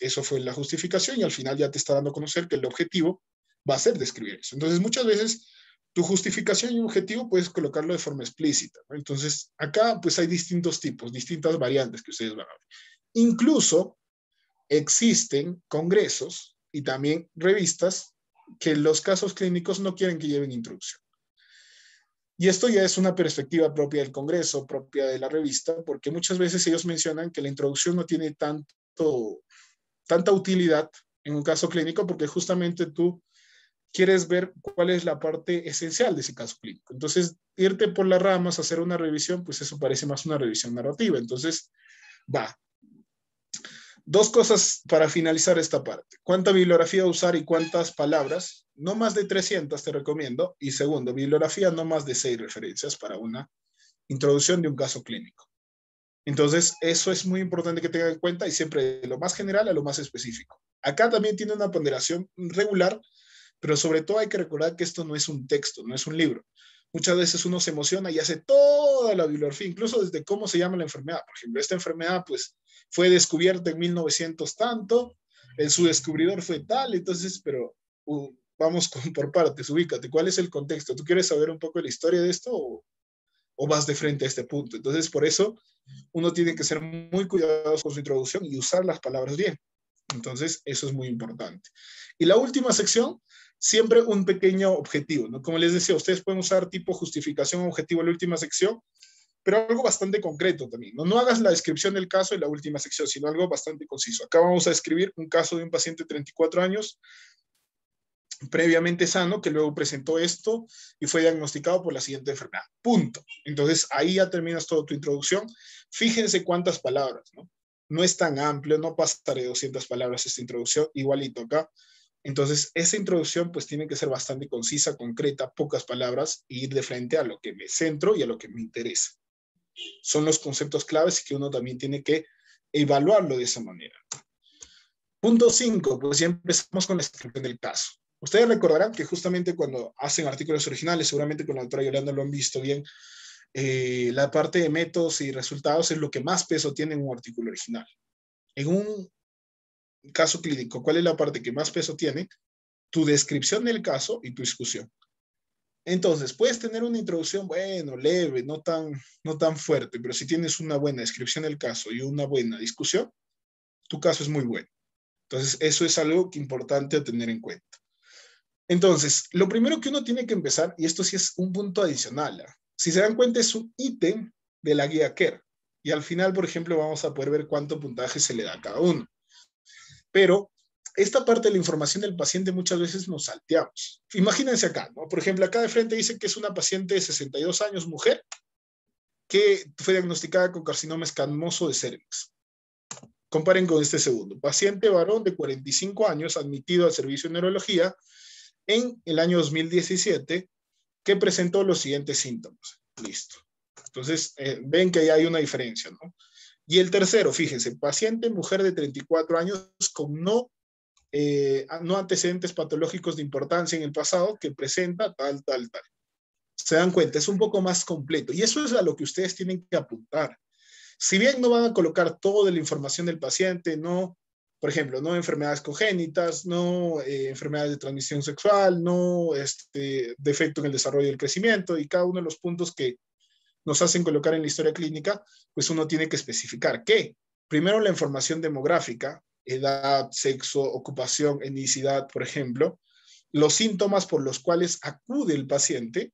Speaker 3: Eso fue la justificación y al final ya te está dando a conocer que el objetivo va a ser describir eso. Entonces, muchas veces tu justificación y objetivo puedes colocarlo de forma explícita. Entonces, acá pues hay distintos tipos, distintas variantes que ustedes van a ver. Incluso existen congresos y también revistas que los casos clínicos no quieren que lleven introducción. Y esto ya es una perspectiva propia del Congreso, propia de la revista, porque muchas veces ellos mencionan que la introducción no tiene tanto, tanta utilidad en un caso clínico porque justamente tú quieres ver cuál es la parte esencial de ese caso clínico. Entonces, irte por las ramas, hacer una revisión, pues eso parece más una revisión narrativa. Entonces, va, Dos cosas para finalizar esta parte. ¿Cuánta bibliografía usar y cuántas palabras? No más de 300 te recomiendo. Y segundo, bibliografía no más de 6 referencias para una introducción de un caso clínico. Entonces, eso es muy importante que tenga en cuenta y siempre de lo más general a lo más específico. Acá también tiene una ponderación regular, pero sobre todo hay que recordar que esto no es un texto, no es un libro. Muchas veces uno se emociona y hace toda la bibliografía, incluso desde cómo se llama la enfermedad. Por ejemplo, esta enfermedad, pues, fue descubierta en 1900 tanto, el, su descubridor fue tal, entonces, pero vamos por partes, ubícate, ¿cuál es el contexto? ¿Tú quieres saber un poco la historia de esto o, vas de frente a este punto? Entonces, por eso uno tiene que ser muy cuidadoso con su introducción y usar las palabras bien. Entonces, eso es muy importante. Y la última sección, siempre un pequeño objetivo, ¿no? Como les decía, ustedes pueden usar tipo justificación objetivo en la última sección pero algo bastante concreto también. No, hagas la descripción del caso en la última sección, sino algo bastante conciso. Acá vamos a describir un caso de un paciente de 34 años, previamente sano, que luego presentó esto y fue diagnosticado por la siguiente enfermedad. Punto. Entonces, ahí ya terminas toda tu introducción. Fíjense cuántas palabras, ¿no? No es tan amplio, no pasaré 200 palabras esta introducción, igualito acá. Entonces, esa introducción pues tiene que ser bastante concisa, concreta, pocas palabras, e ir de frente a lo que me centro y a lo que me interesa son los conceptos claves y que uno también tiene que evaluarlo de esa manera. Punto 5, pues ya empezamos con la descripción del caso. Ustedes recordarán que justamente cuando hacen artículos originales, seguramente con la doctora Yolanda lo han visto bien, eh, la parte de métodos y resultados es lo que más peso tiene en un artículo original. En un caso clínico, ¿cuál es la parte que más peso tiene? Tu descripción del caso y tu discusión. Entonces, puedes tener una introducción, bueno, leve, no tan, no tan fuerte, pero si tienes una buena descripción del caso y una buena discusión, tu caso es muy bueno. Entonces, eso es algo importante a tener en cuenta. Entonces, lo primero que uno tiene que empezar, y esto sí es un punto adicional, ¿ah? si se dan cuenta es un ítem de la guía CARE. Y al final, por ejemplo, vamos a poder ver cuánto puntaje se le da a cada uno. Pero esta parte de la información del paciente muchas veces nos salteamos. Imagínense acá, ¿no? Por ejemplo, acá de frente dice que es una paciente de 62 años, mujer, que fue diagnosticada con carcinoma escamoso de cervix. Comparen con este segundo. Paciente varón de 45 años, admitido al servicio de neurología en el año 2017, que presentó los siguientes síntomas. Listo. Entonces, eh, ven que ahí hay una diferencia, ¿no? Y el tercero, fíjense, paciente mujer de 34 años con no eh, no antecedentes patológicos de importancia en el pasado que presenta tal, tal, tal. Se dan cuenta, es un poco más completo. Y eso es a lo que ustedes tienen que apuntar. Si bien no van a colocar toda la información del paciente, no, por ejemplo, no enfermedades congénitas, no eh, enfermedades de transmisión sexual, no este, defecto en el desarrollo y el crecimiento, y cada uno de los puntos que nos hacen colocar en la historia clínica, pues uno tiene que especificar que primero la información demográfica, edad, sexo, ocupación, etnicidad, por ejemplo, los síntomas por los cuales acude el paciente.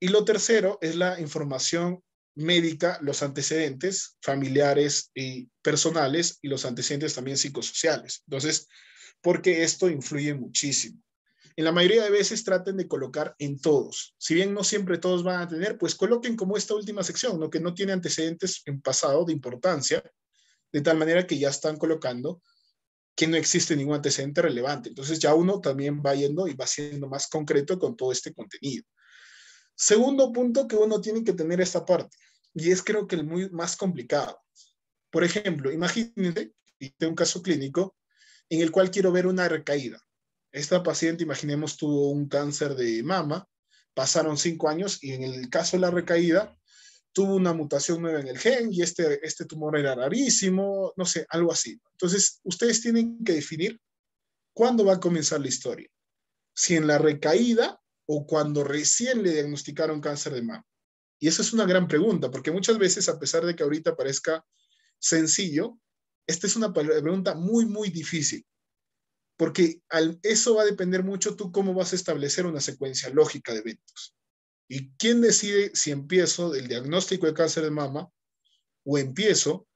Speaker 3: Y lo tercero es la información médica, los antecedentes familiares y personales y los antecedentes también psicosociales. Entonces, porque esto influye muchísimo. En la mayoría de veces traten de colocar en todos. Si bien no siempre todos van a tener, pues coloquen como esta última sección, lo que no tiene antecedentes en pasado de importancia, de tal manera que ya están colocando que no existe ningún antecedente relevante. Entonces ya uno también va yendo y va siendo más concreto con todo este contenido. Segundo punto que uno tiene que tener esta parte, y es creo que el muy más complicado. Por ejemplo, imagínense, tengo un caso clínico en el cual quiero ver una recaída. Esta paciente, imaginemos, tuvo un cáncer de mama, pasaron cinco años y en el caso de la recaída, tuvo una mutación nueva en el gen y este, este tumor era rarísimo, no sé, algo así. Entonces, ustedes tienen que definir cuándo va a comenzar la historia. Si en la recaída o cuando recién le diagnosticaron cáncer de mama. Y esa es una gran pregunta, porque muchas veces, a pesar de que ahorita parezca sencillo, esta es una pregunta muy, muy difícil, porque al, eso va a depender mucho tú cómo vas a establecer una secuencia lógica de eventos. ¿Y quién decide si empiezo del diagnóstico de cáncer de mama o empiezo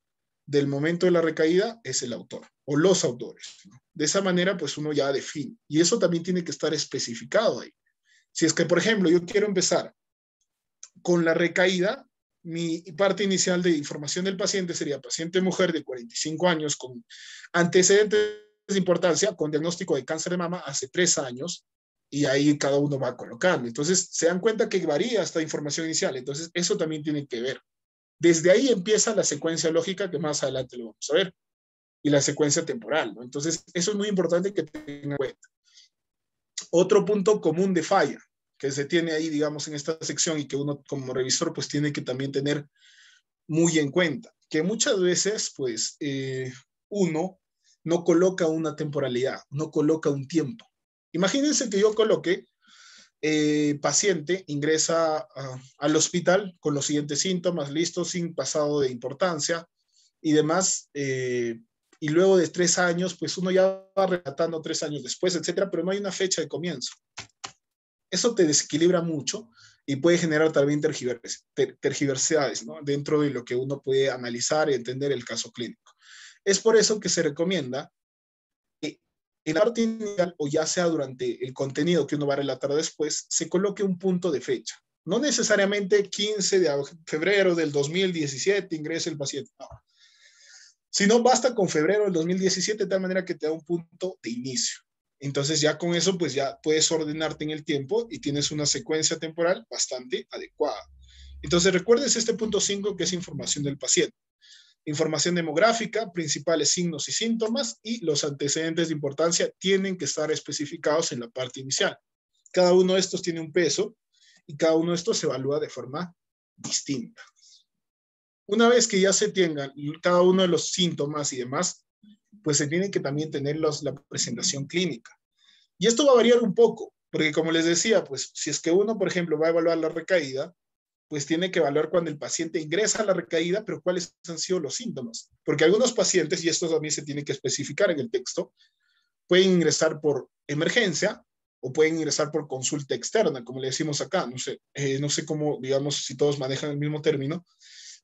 Speaker 3: del momento de la recaída? Es el autor o los autores. De esa manera, pues uno ya define. Y eso también tiene que estar especificado ahí. Si es que, por ejemplo, yo quiero empezar con la recaída, mi parte inicial de información del paciente sería paciente mujer de 45 años con antecedentes de importancia, con diagnóstico de cáncer de mama hace tres años, y ahí cada uno va colocando. Entonces se dan cuenta que varía esta información inicial, entonces eso también tiene que ver. Desde ahí empieza la secuencia lógica que más adelante lo vamos a ver y la secuencia temporal, ¿no? Entonces eso es muy importante que tenga en cuenta. Otro punto común de falla que se tiene ahí, digamos, en esta sección y que uno como revisor pues tiene que también tener muy en cuenta, que muchas veces pues eh, uno no coloca una temporalidad, no coloca un tiempo Imagínense que yo coloque, eh, paciente ingresa al hospital con los siguientes síntomas, listo, sin pasado de importancia y demás, eh, y luego de tres años, pues uno ya va relatando tres años después, etcétera, pero no hay una fecha de comienzo. Eso te desequilibra mucho y puede generar también tergiversidades dentro de lo que uno puede analizar y entender el caso clínico. Es por eso que se recomienda en la parte inicial o ya sea durante el contenido que uno va a relatar después, se coloque un punto de fecha. No necesariamente 15 de febrero del 2017 ingresa el paciente, no. Sino basta con febrero del 2017 de tal manera que te da un punto de inicio. Entonces ya con eso pues ya puedes ordenarte en el tiempo y tienes una secuencia temporal bastante adecuada. Entonces recuerdes este punto 5 que es información del paciente. Información demográfica, principales signos y síntomas y los antecedentes de importancia tienen que estar especificados en la parte inicial. Cada uno de estos tiene un peso y cada uno de estos se evalúa de forma distinta. Una vez que ya se tengan cada uno de los síntomas y demás, pues se tiene que también tener los, la presentación clínica. Y esto va a variar un poco, porque como les decía, pues si es que uno, por ejemplo, va a evaluar la recaída, pues tiene que evaluar cuando el paciente ingresa a la recaída, pero cuáles han sido los síntomas. Porque algunos pacientes, y esto también se tiene que especificar en el texto, pueden ingresar por emergencia o pueden ingresar por consulta externa, como le decimos acá, no sé, eh, no sé cómo, digamos, si todos manejan el mismo término,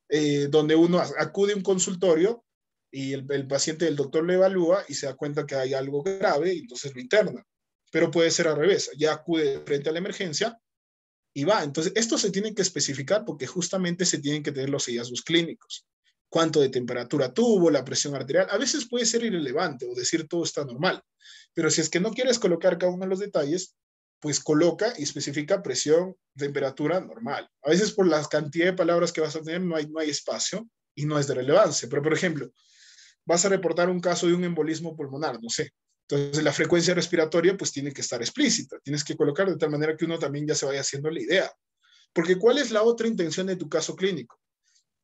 Speaker 3: eh, donde uno acude a un consultorio y el, paciente el doctor lo evalúa y se da cuenta que hay algo grave entonces lo interna. Pero puede ser al revés, ya acude frente a la emergencia y va. Entonces, esto se tiene que especificar porque justamente se tienen que tener los hallazgos clínicos. Cuánto de temperatura tuvo, la presión arterial. A veces puede ser irrelevante o decir todo está normal. Pero si es que no quieres colocar cada uno de los detalles, pues coloca y especifica presión, temperatura normal. A veces por la cantidad de palabras que vas a tener no hay, no hay espacio y no es de relevancia. Pero, por ejemplo, vas a reportar un caso de un embolismo pulmonar, no sé, entonces la frecuencia respiratoria pues tiene que estar explícita, tienes que colocar de tal manera que uno también ya se vaya haciendo la idea. Porque ¿cuál es la otra intención de tu caso clínico?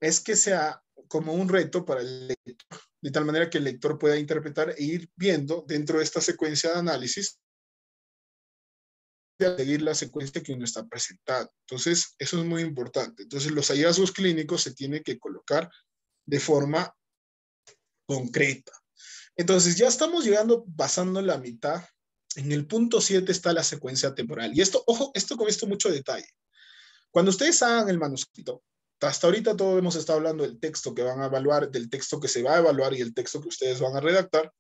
Speaker 3: Es que sea como un reto para el lector, de tal manera que el lector pueda interpretar e ir viendo dentro de esta secuencia de análisis de seguir la secuencia que uno está presentando. Entonces, eso es muy importante. Entonces, los hallazgos clínicos se tienen que colocar de forma concreta. Entonces, ya estamos llegando, pasando la mitad. En el punto 7 está la secuencia temporal. Y esto, ojo, esto con esto mucho detalle. Cuando ustedes hagan el manuscrito, hasta ahorita todo hemos estado hablando del texto que van a evaluar, del texto que se va a evaluar y el texto que ustedes van a redactar.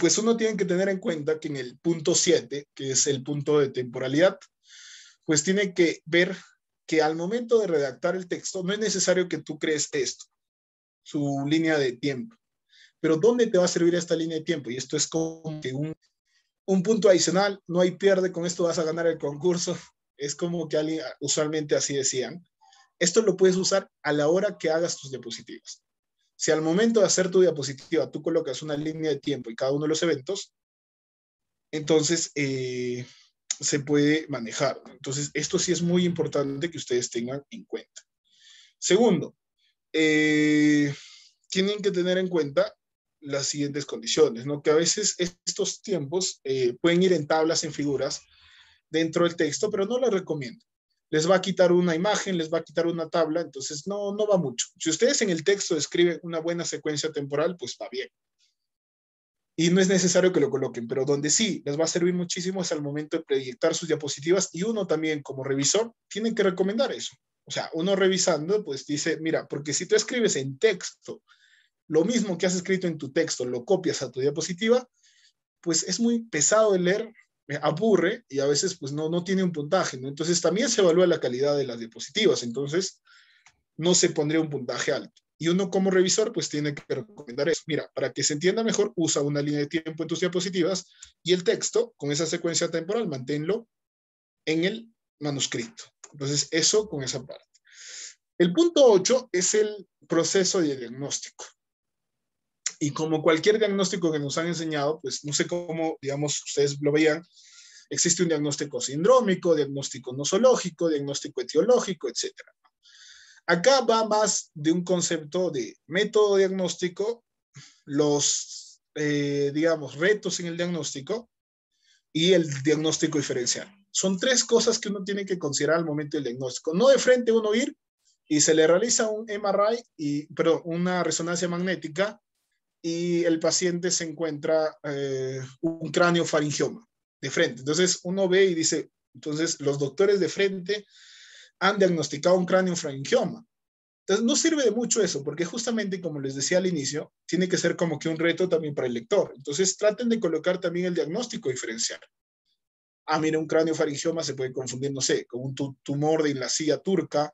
Speaker 3: Pues uno tiene que tener en cuenta que en el punto 7, que es el punto de temporalidad, pues tiene que ver que al momento de redactar el texto no es necesario que tú crees esto, su línea de tiempo pero ¿dónde te va a servir esta línea de tiempo? Y esto es como que un, punto adicional, no hay pierde, con esto vas a ganar el concurso. [laughs] Es como que usualmente así decían. Esto lo puedes usar a la hora que hagas tus diapositivas. Si al momento de hacer tu diapositiva tú colocas una línea de tiempo y cada uno de los eventos, entonces eh, se puede manejar. Entonces, esto sí es muy importante que ustedes tengan en cuenta. Segundo, eh, tienen que tener en cuenta las siguientes condiciones, ¿no? Que a veces estos tiempos eh, pueden ir en tablas, en figuras dentro del texto, pero no lo recomiendo. Les va a quitar una imagen, les va a quitar una tabla, entonces no, no va mucho. Si ustedes en el texto escriben una buena secuencia temporal, pues va bien. Y no es necesario que lo coloquen, pero donde sí les va a servir muchísimo es al momento de proyectar sus diapositivas y uno también como revisor tiene que recomendar eso. O sea, uno revisando, pues dice, mira, porque si tú escribes en texto lo mismo que has escrito en tu texto, lo copias a tu diapositiva, pues es muy pesado de leer, aburre y a veces pues no, no tiene un puntaje, Entonces también se evalúa la calidad de las diapositivas, entonces no se pondría un puntaje alto. Y uno como revisor pues tiene que recomendar eso. Mira, para que se entienda mejor, usa una línea de tiempo en tus diapositivas y el texto con esa secuencia temporal, manténlo en el manuscrito. Entonces, eso con esa parte. El punto 8 es el proceso de diagnóstico. Y como cualquier diagnóstico que nos han enseñado, pues no sé cómo, digamos, ustedes lo veían, existe un diagnóstico sindrómico, diagnóstico nosológico, diagnóstico etiológico, etc. Acá va más de un concepto de método diagnóstico, los, eh, digamos, retos en el diagnóstico y el diagnóstico diferencial. Son tres cosas que uno tiene que considerar al momento del diagnóstico. No de frente uno ir y se le realiza un MRI, y, perdón, una resonancia magnética y el paciente se encuentra eh, un cráneo faringioma de frente. Entonces uno ve y dice, entonces los doctores de frente han diagnosticado un cráneo faringioma. Entonces no sirve de mucho eso, porque justamente como les decía al inicio, tiene que ser como que un reto también para el lector. Entonces traten de colocar también el diagnóstico diferencial. Ah, mira, un cráneo faringioma se puede confundir, no sé, con un tumor de la silla turca,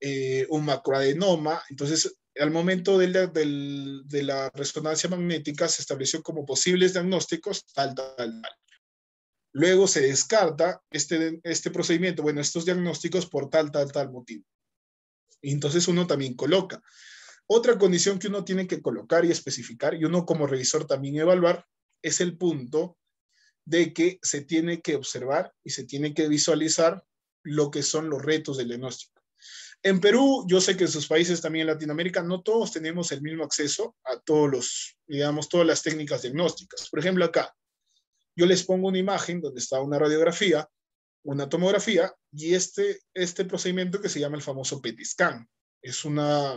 Speaker 3: eh, un macroadenoma. Entonces, al momento de la, resonancia magnética se estableció como posibles diagnósticos tal, tal, tal. Luego se descarta este, este procedimiento, bueno, estos diagnósticos por tal, tal, tal motivo. Y entonces uno también coloca. Otra condición que uno tiene que colocar y especificar, y uno como revisor también evaluar, es el punto de que se tiene que observar y se tiene que visualizar lo que son los retos del diagnóstico. En Perú, yo sé que en sus países también en Latinoamérica, no todos tenemos el mismo acceso a todos los, digamos, todas las técnicas diagnósticas. Por ejemplo, acá, yo les pongo una imagen donde está una radiografía, una tomografía y este, este procedimiento que se llama el famoso PET scan. Es una,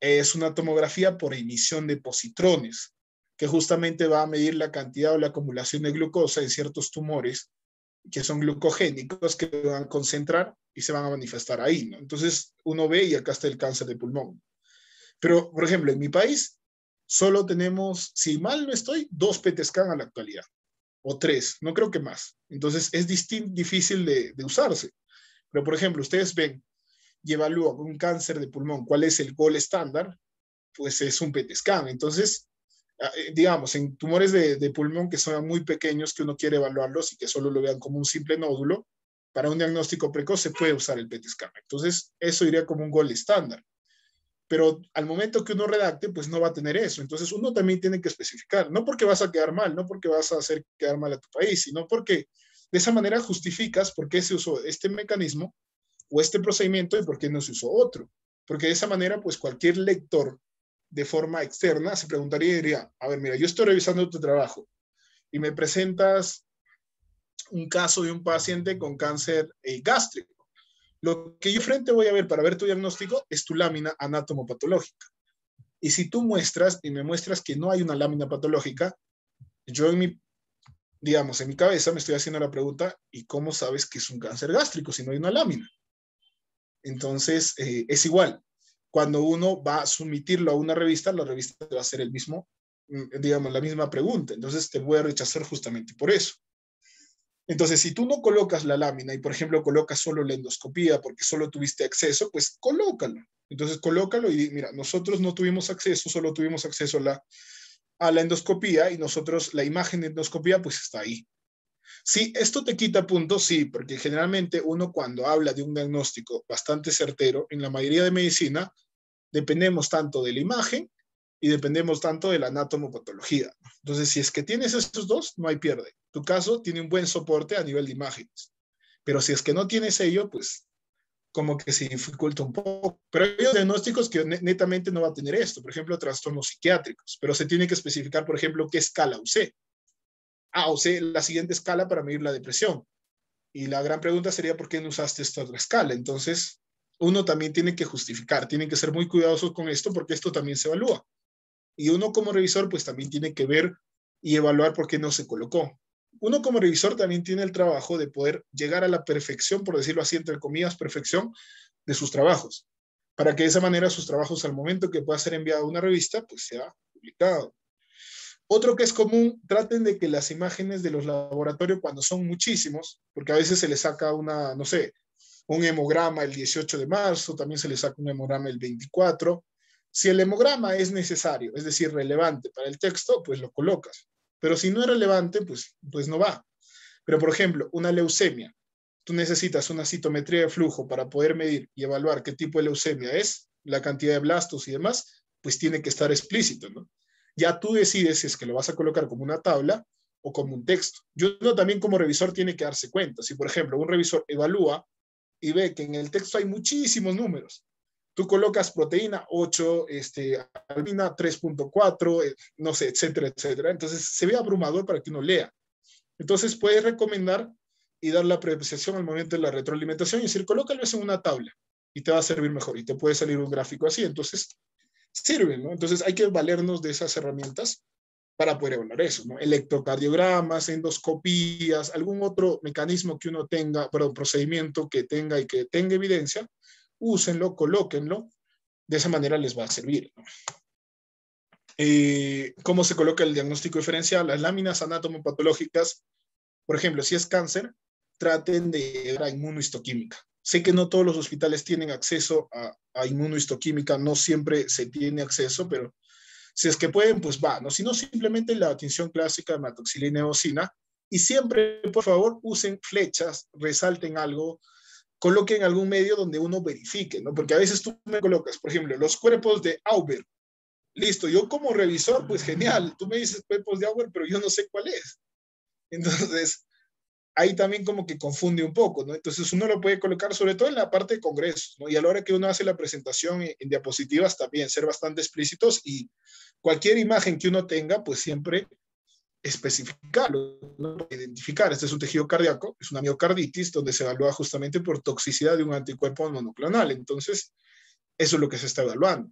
Speaker 3: es una tomografía por emisión de positrones, que justamente va a medir la cantidad o la acumulación de glucosa en ciertos tumores que son glucogénicos que van a concentrar y se van a manifestar ahí. ¿no? Entonces uno ve y acá está el cáncer de pulmón. Pero, por ejemplo, en mi país solo tenemos, si mal no estoy, dos PET a la actualidad, o tres, no creo que más. Entonces es difícil de, usarse. Pero, por ejemplo, ustedes ven y evalúan un cáncer de pulmón, cuál es el gol estándar, pues es un PET scan. Entonces, Ah, eh, digamos, en tumores de, pulmón que son muy pequeños, que uno quiere evaluarlos y que solo lo vean como un simple nódulo, para un diagnóstico precoz se puede usar el PET scan. Entonces, eso iría como un gol estándar. Pero al momento que uno redacte, pues no va a tener eso. Entonces, uno también tiene que especificar, no porque vas a quedar mal, no porque vas a hacer quedar mal a tu país, sino porque de esa manera justificas por qué se usó este mecanismo o este procedimiento y por qué no se usó otro. Porque de esa manera, pues cualquier lector de forma externa, se preguntaría y diría, a ver, mira, yo estoy revisando tu trabajo y me presentas un caso de un paciente con cáncer eh, gástrico. Lo que yo frente voy a ver para ver tu diagnóstico es tu lámina anatomopatológica. Y si tú muestras y me muestras que no hay una lámina patológica, yo en mi, digamos, en mi cabeza me estoy haciendo la pregunta, ¿y cómo sabes que es un cáncer gástrico si no hay una lámina? Entonces, eh, es igual cuando uno va a sumitirlo a una revista, la revista te va a hacer el mismo, mm, digamos, la misma pregunta. Entonces te voy a rechazar justamente por eso. Entonces, si tú no colocas la lámina y, por ejemplo, colocas solo la endoscopía porque solo tuviste acceso, pues colócalo. Entonces, colócalo y mira, nosotros no tuvimos acceso, solo tuvimos acceso a la, a la endoscopía y nosotros, la imagen de endoscopía, pues está ahí. Sí, esto te quita puntos, sí, porque generalmente uno cuando habla de un diagnóstico bastante certero, en la mayoría de medicina, dependemos tanto de la imagen y dependemos tanto de la anatomopatología. Entonces, si es que tienes estos dos, no hay pierde. Tu caso tiene un buen soporte a nivel de imágenes. Pero si es que no tienes ello, pues como que se dificulta un poco. Pero hay diagnósticos que netamente no va a tener esto, por ejemplo, trastornos psiquiátricos, pero se tiene que especificar, por ejemplo, qué escala usé. Ah, o sea, la siguiente escala para medir la depresión. Y la gran pregunta sería, ¿por qué no usaste esta otra escala? Entonces, uno también tiene que justificar, tiene que ser muy cuidadosos con esto porque esto también se evalúa. Y uno como revisor, pues también tiene que ver y evaluar por qué no se colocó. Uno como revisor también tiene el trabajo de poder llegar a la perfección, por decirlo así, entre comillas, perfección de sus trabajos, para que de esa manera sus trabajos al momento que pueda ser enviado a una revista, pues sea publicado. Otro que es común, traten de que las imágenes de los laboratorios, cuando son muchísimos, porque a veces se les saca una, no sé, un hemograma el 18 de marzo, también se les saca un hemograma el 24. Si el hemograma es necesario, es decir, relevante para el texto, pues lo colocas. Pero si no es relevante, pues, pues no va. Pero, por ejemplo, una leucemia. Tú necesitas una citometría de flujo para poder medir y evaluar qué tipo de leucemia es, la cantidad de blastos y demás, pues tiene que estar explícito, ¿no? ya tú decides si es que lo vas a colocar como una tabla o como un texto. Yo también como revisor tiene que darse cuenta. Si, por ejemplo, un revisor evalúa y ve que en el texto hay muchísimos números, tú colocas proteína 8, este, albina 3.4, eh, no sé, etcétera, etcétera. Entonces se ve abrumador para que uno lea. Entonces puedes recomendar y dar la apreciación al momento de la retroalimentación y decir, colócalo en una tabla y te va a servir mejor y te puede salir un gráfico así. Entonces sirven, ¿no? Entonces hay que valernos de esas herramientas para poder evaluar eso, ¿no? Electrocardiogramas, endoscopías, algún otro mecanismo que uno tenga, perdón, procedimiento que tenga y que tenga evidencia, úsenlo, colóquenlo, de esa manera les va a servir. ¿no? Eh, ¿Cómo se coloca el diagnóstico diferencial? Las láminas anatomopatológicas, por ejemplo, si es cáncer, traten de la inmunohistoquímica. Sé que no todos los hospitales tienen acceso a, a inmunohistoquímica, no siempre se tiene acceso, pero si es que pueden, pues va, ¿no? Si no, simplemente la atención clásica de matoxilina y eosina. Y siempre, por favor, usen flechas, resalten algo, coloquen algún medio donde uno verifique, ¿no? Porque a veces tú me colocas, por ejemplo, los cuerpos de Auber. Listo, yo como revisor, pues genial, tú me dices cuerpos de Auber, pero yo no sé cuál es. [laughs] Entonces, ahí también como que confunde un poco, ¿no? Entonces uno lo puede colocar sobre todo en la parte de congreso, ¿no? Y a la hora que uno hace la presentación en, diapositivas también ser bastante explícitos y cualquier imagen que uno tenga, pues siempre especificarlo, identificar, este es un tejido cardíaco, es una miocarditis donde se evalúa justamente por toxicidad de un anticuerpo monoclonal, entonces eso es lo que se está evaluando.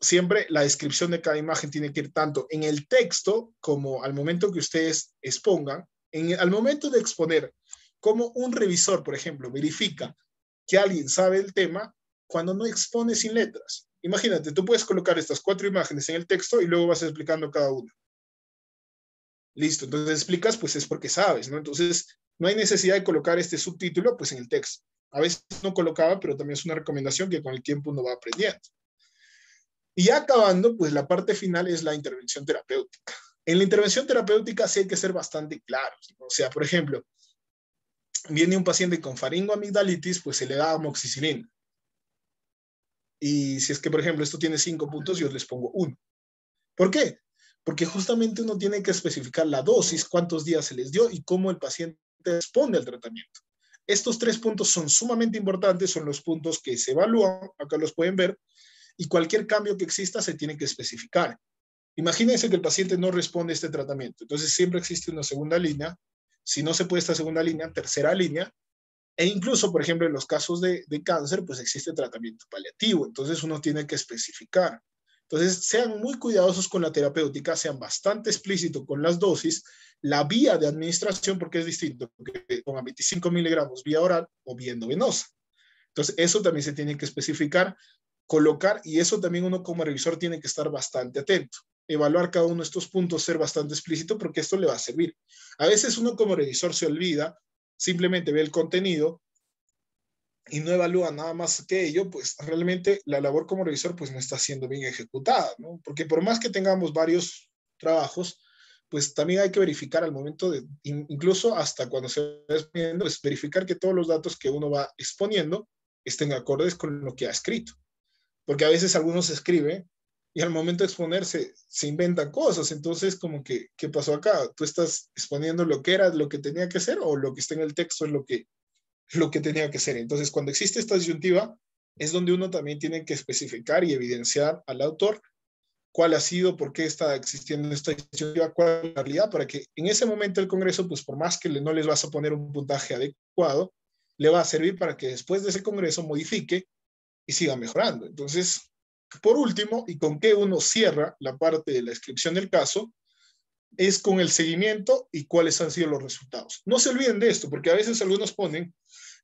Speaker 3: Siempre la descripción de cada imagen tiene que ir tanto en el texto como al momento que ustedes expongan al momento de exponer como un revisor, por ejemplo, verifica que alguien sabe el tema cuando no expone sin letras. Imagínate, tú puedes colocar estas cuatro imágenes en el texto y luego vas explicando cada una. Listo, entonces explicas, pues es porque sabes, ¿no? Entonces, no hay necesidad de colocar este subtítulo, pues en el texto. A veces no colocaba, pero también es una recomendación que con el tiempo uno va aprendiendo. Y acabando, pues la parte final es la intervención terapéutica. En la intervención terapéutica sí hay que ser bastante claros. O sea, por ejemplo, viene un paciente con faringoamigdalitis, pues se le da amoxicilina. Y si es que, por ejemplo, esto tiene cinco puntos, yo les pongo uno. ¿Por qué? Porque justamente uno tiene que especificar la dosis, cuántos días se les dio y cómo el paciente responde al tratamiento. Estos tres puntos son sumamente importantes, son los puntos que se evalúan, acá los pueden ver, y cualquier cambio que exista se tiene que especificar. Imagínense que el paciente no responde a este tratamiento. Entonces siempre existe una segunda línea. Si no se puede esta segunda línea, tercera línea. E incluso, por ejemplo, en los casos de, de cáncer, pues existe tratamiento paliativo. Entonces uno tiene que especificar. Entonces, sean muy cuidadosos con la terapéutica, sean bastante explícitos con las dosis, la vía de administración, porque es distinto porque con 25 miligramos vía oral o vía endovenosa. Entonces, eso también se tiene que especificar, colocar, y eso también uno como revisor tiene que estar bastante atento evaluar cada uno de estos puntos, ser bastante explícito, porque esto le va a servir. A veces uno como revisor se olvida, simplemente ve el contenido y no evalúa nada más que ello, pues realmente la labor como revisor pues no está siendo bien ejecutada, ¿no? Porque por más que tengamos varios trabajos, pues también hay que verificar al momento de, incluso hasta cuando se va exponiendo, es pues verificar que todos los datos que uno va exponiendo estén acordes con lo que ha escrito. Porque a veces algunos escriben y al momento de exponerse se inventan cosas. Entonces, como que, ¿qué pasó acá? ¿Tú estás exponiendo lo que era, lo que tenía que ser o lo que está en el texto es lo que, lo que tenía que ser? Entonces, cuando existe esta disyuntiva, es donde uno también tiene que especificar y evidenciar al autor cuál ha sido, por qué está existiendo esta disyuntiva, cuál es la realidad, para que en ese momento el Congreso, pues por más que no les vas a poner un puntaje adecuado, le va a servir para que después de ese Congreso modifique y siga mejorando. Entonces, por último, y con qué uno cierra la parte de la descripción del caso, es con el seguimiento y cuáles han sido los resultados. No se olviden de esto, porque a veces algunos ponen,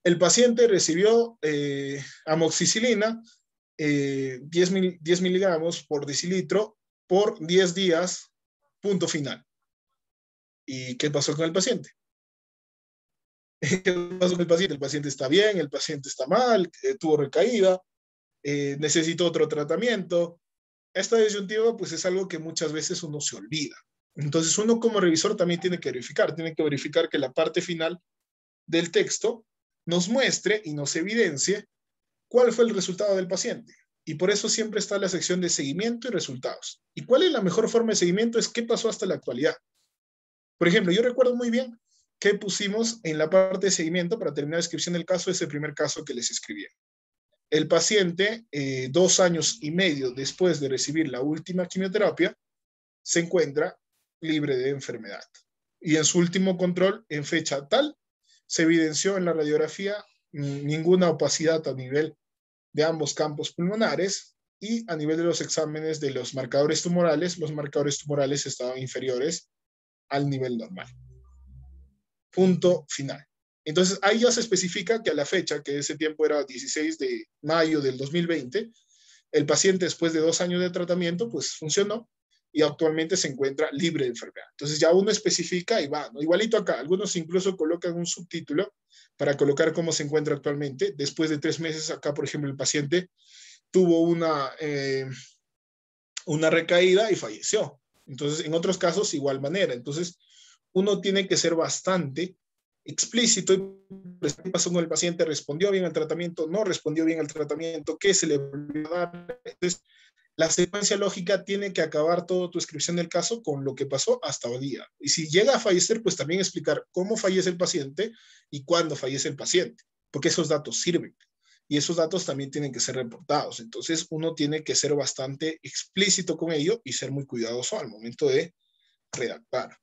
Speaker 3: el paciente recibió eh, amoxicilina, 10, eh, 10 miligramos por decilitro por 10 días, punto final. ¿Y qué pasó con el paciente? [laughs] ¿Qué pasó con el paciente? El paciente está bien, el paciente está mal, tuvo recaída, eh, necesito otro tratamiento. Esta disyuntiva pues es algo que muchas veces uno se olvida. Entonces uno como revisor también tiene que verificar, tiene que verificar que la parte final del texto nos muestre y nos evidencie cuál fue el resultado del paciente. Y por eso siempre está la sección de seguimiento y resultados. ¿Y cuál es la mejor forma de seguimiento? Es qué pasó hasta la actualidad. Por ejemplo, yo recuerdo muy bien que pusimos en la parte de seguimiento para terminar la descripción del caso, ese primer caso que les escribí. El paciente, eh, dos años y medio después de recibir la última quimioterapia, se encuentra libre de enfermedad. Y en su último control, en fecha tal, se evidenció en la radiografía ninguna opacidad a nivel de ambos campos pulmonares y a nivel de los exámenes de los marcadores tumorales, los marcadores tumorales estaban inferiores al nivel normal. Punto final. Entonces, ahí ya se especifica que a la fecha, que ese tiempo era 16 de mayo del 2020, el paciente después de dos años de tratamiento, pues funcionó y actualmente se encuentra libre de enfermedad. Entonces ya uno especifica y va, Igualito acá, algunos incluso colocan un subtítulo para colocar cómo se encuentra actualmente. Después de tres meses, acá, por ejemplo, el paciente tuvo una, eh, una recaída y falleció. Entonces, en otros casos, igual manera. Entonces, uno tiene que ser bastante explícito y pues, pasó con el paciente, respondió bien al tratamiento, no respondió bien al tratamiento, qué se le va a dar. Entonces, la secuencia lógica tiene que acabar toda tu descripción del caso con lo que pasó hasta hoy día. Y si llega a fallecer, pues también explicar cómo fallece el paciente y cuándo fallece el paciente, porque esos datos sirven. Y esos datos también tienen que ser reportados. Entonces, uno tiene que ser bastante explícito con ello y ser muy cuidadoso al momento de redactar.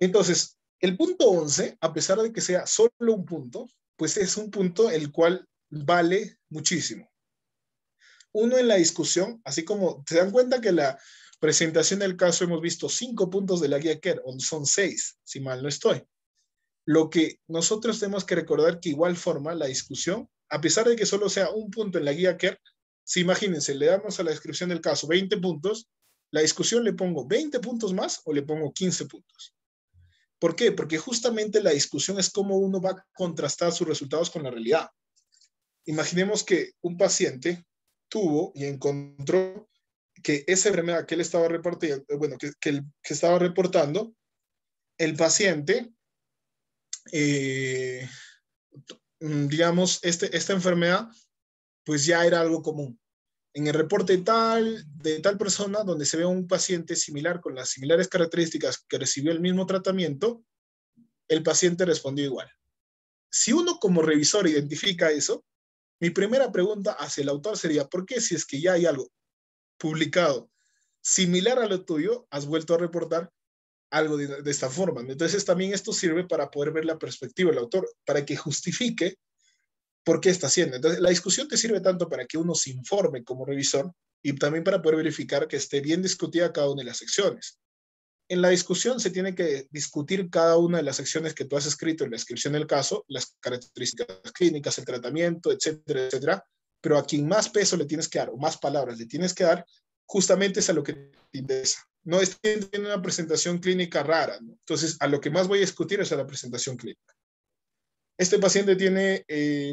Speaker 3: Entonces, el punto 11, a pesar de que sea solo un punto, pues es un punto el cual vale muchísimo. Uno en la discusión, así como se dan cuenta que la presentación del caso hemos visto cinco puntos de la guía Kerr, son seis, si mal no estoy. Lo que nosotros tenemos que recordar que igual forma la discusión, a pesar de que solo sea un punto en la guía Kerr, si imagínense, le damos a la descripción del caso 20 puntos, la discusión le pongo 20 puntos más o le pongo 15 puntos. ¿Por qué? Porque justamente la discusión es cómo uno va a contrastar sus resultados con la realidad. Imaginemos que un paciente tuvo y encontró que esa enfermedad que él estaba reportando, eh, bueno, que, estaba reportando, el paciente, eh, mm, digamos, este, esta enfermedad, pues ya era algo común en el reporte tal de tal persona donde se ve un paciente similar con las similares características que recibió el mismo tratamiento, el paciente respondió igual. Si uno como revisor identifica eso, mi primera pregunta hacia el autor sería, ¿por qué si es que ya hay algo publicado similar a lo tuyo, has vuelto a reportar algo de, de esta forma? Entonces también esto sirve para poder ver la perspectiva del autor, para que justifique por qué está haciendo. Entonces, la discusión te sirve tanto para que uno se informe como revisor y también para poder verificar que esté bien discutida cada una de las secciones. En la discusión se tiene que discutir cada una de las secciones que tú has escrito en la descripción del caso, las características clínicas, el tratamiento, etcétera, etcétera. Pero a quien más peso le tienes que dar o más palabras le tienes que dar, justamente es a lo que te interesa. No es tiene una presentación clínica rara. Entonces, a lo que más voy a discutir es a la presentación clínica. Este paciente tiene eh,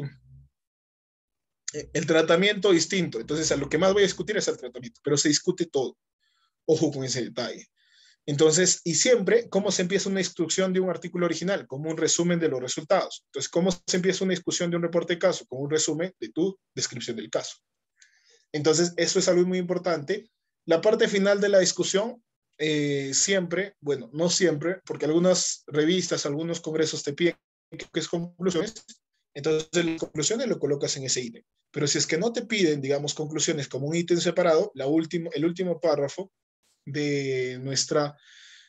Speaker 3: el tratamiento distinto. Entonces, a lo que más voy a discutir es el tratamiento, pero se discute todo. Ojo con ese detalle. Entonces, y siempre, ¿cómo se empieza una instrucción de un artículo original? Como un resumen de los resultados. Entonces, ¿cómo se empieza una discusión de un reporte de caso? Como un resumen de tu descripción del caso. Entonces, eso es algo muy importante. La parte final de la discusión, eh, siempre, bueno, no siempre, porque algunas revistas, algunos congresos te piden que es conclusiones, entonces, las conclusiones lo colocas en ese ítem. Pero si es que no te piden, digamos, conclusiones como un ítem separado, la último, el último párrafo de nuestra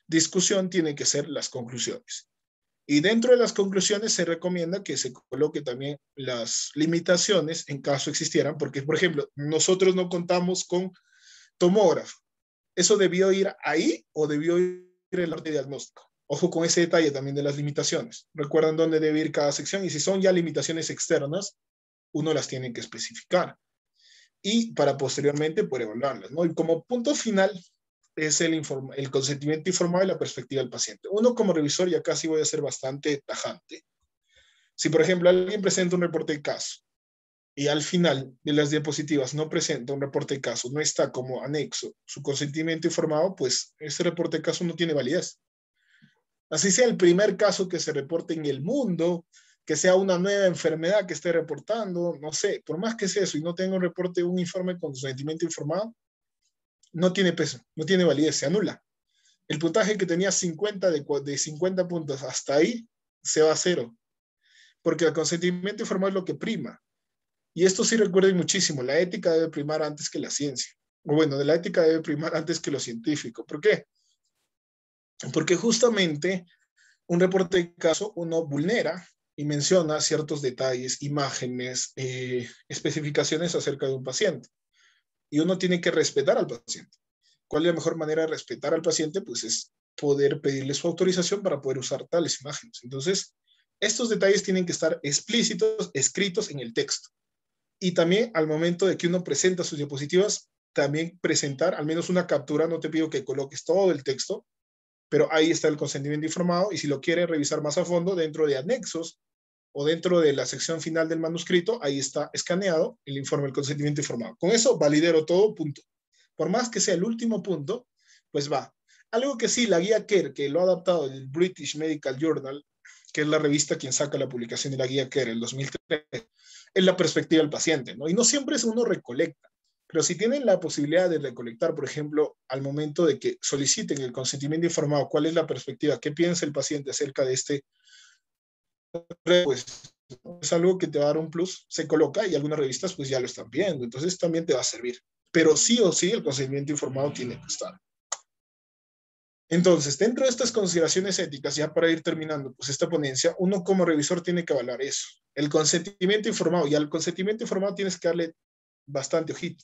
Speaker 3: discusión tiene que ser las conclusiones. Y dentro de las conclusiones se recomienda que se coloque también las limitaciones en caso existieran, porque, por ejemplo, nosotros no contamos con tomógrafo. ¿Eso debió ir ahí o debió ir en el arte diagnóstico? Ojo con ese detalle también de las limitaciones. Recuerdan dónde debe ir cada sección y si son ya limitaciones externas, uno las tiene que especificar y para posteriormente poder evaluarlas. ¿no? Y como punto final es el, el consentimiento informado y la perspectiva del paciente. Uno como revisor, ya acá voy a ser bastante tajante, si por ejemplo alguien presenta un reporte de caso y al final de las diapositivas no presenta un reporte de caso, no está como anexo su consentimiento informado, pues ese reporte de caso no tiene validez. Así sea el primer caso que se reporte en el mundo, que sea una nueva enfermedad que esté reportando, no sé, por más que sea eso y no tenga un reporte, un informe con consentimiento informado, no tiene peso, no tiene validez, se anula. El puntaje que tenía 50 de, 50 puntos hasta ahí se va a cero, porque el consentimiento informado es lo que prima. Y esto sí recuerden muchísimo, la ética debe primar antes que la ciencia. O bueno, la ética debe primar antes que lo científico. ¿Por qué? porque justamente un reporte de caso uno vulnera y menciona ciertos detalles, imágenes, eh, especificaciones acerca de un paciente. Y uno tiene que respetar al paciente. ¿Cuál es la mejor manera de respetar al paciente? Pues es poder pedirle su autorización para poder usar tales imágenes. Entonces, estos detalles tienen que estar explícitos, escritos en el texto. Y también al momento de que uno presenta sus diapositivas, también presentar al menos una captura, no te pido que coloques todo el texto, pero ahí está el consentimiento informado y si lo quiere revisar más a fondo dentro de anexos o dentro de la sección final del manuscrito, ahí está escaneado el informe del consentimiento informado. Con eso validero todo, punto. Por más que sea el último punto, pues va. Algo que sí, la guía CARE, que lo ha adaptado el British Medical Journal, que es la revista quien saca la publicación de la guía CARE en 2003, es la perspectiva del paciente, ¿no? Y no siempre es uno recolecta. Pero si tienen la posibilidad de recolectar, por ejemplo, al momento de que soliciten el consentimiento informado, cuál es la perspectiva, qué piensa el paciente acerca de este, pues es algo que te va a dar un plus, se coloca y algunas revistas pues ya lo están viendo, entonces también te va a servir. Pero sí o sí el consentimiento informado tiene que estar. Entonces, dentro de estas consideraciones éticas, ya para ir terminando, pues esta ponencia, uno como revisor tiene que avalar eso. El consentimiento informado, y al consentimiento informado tienes que darle bastante ojito.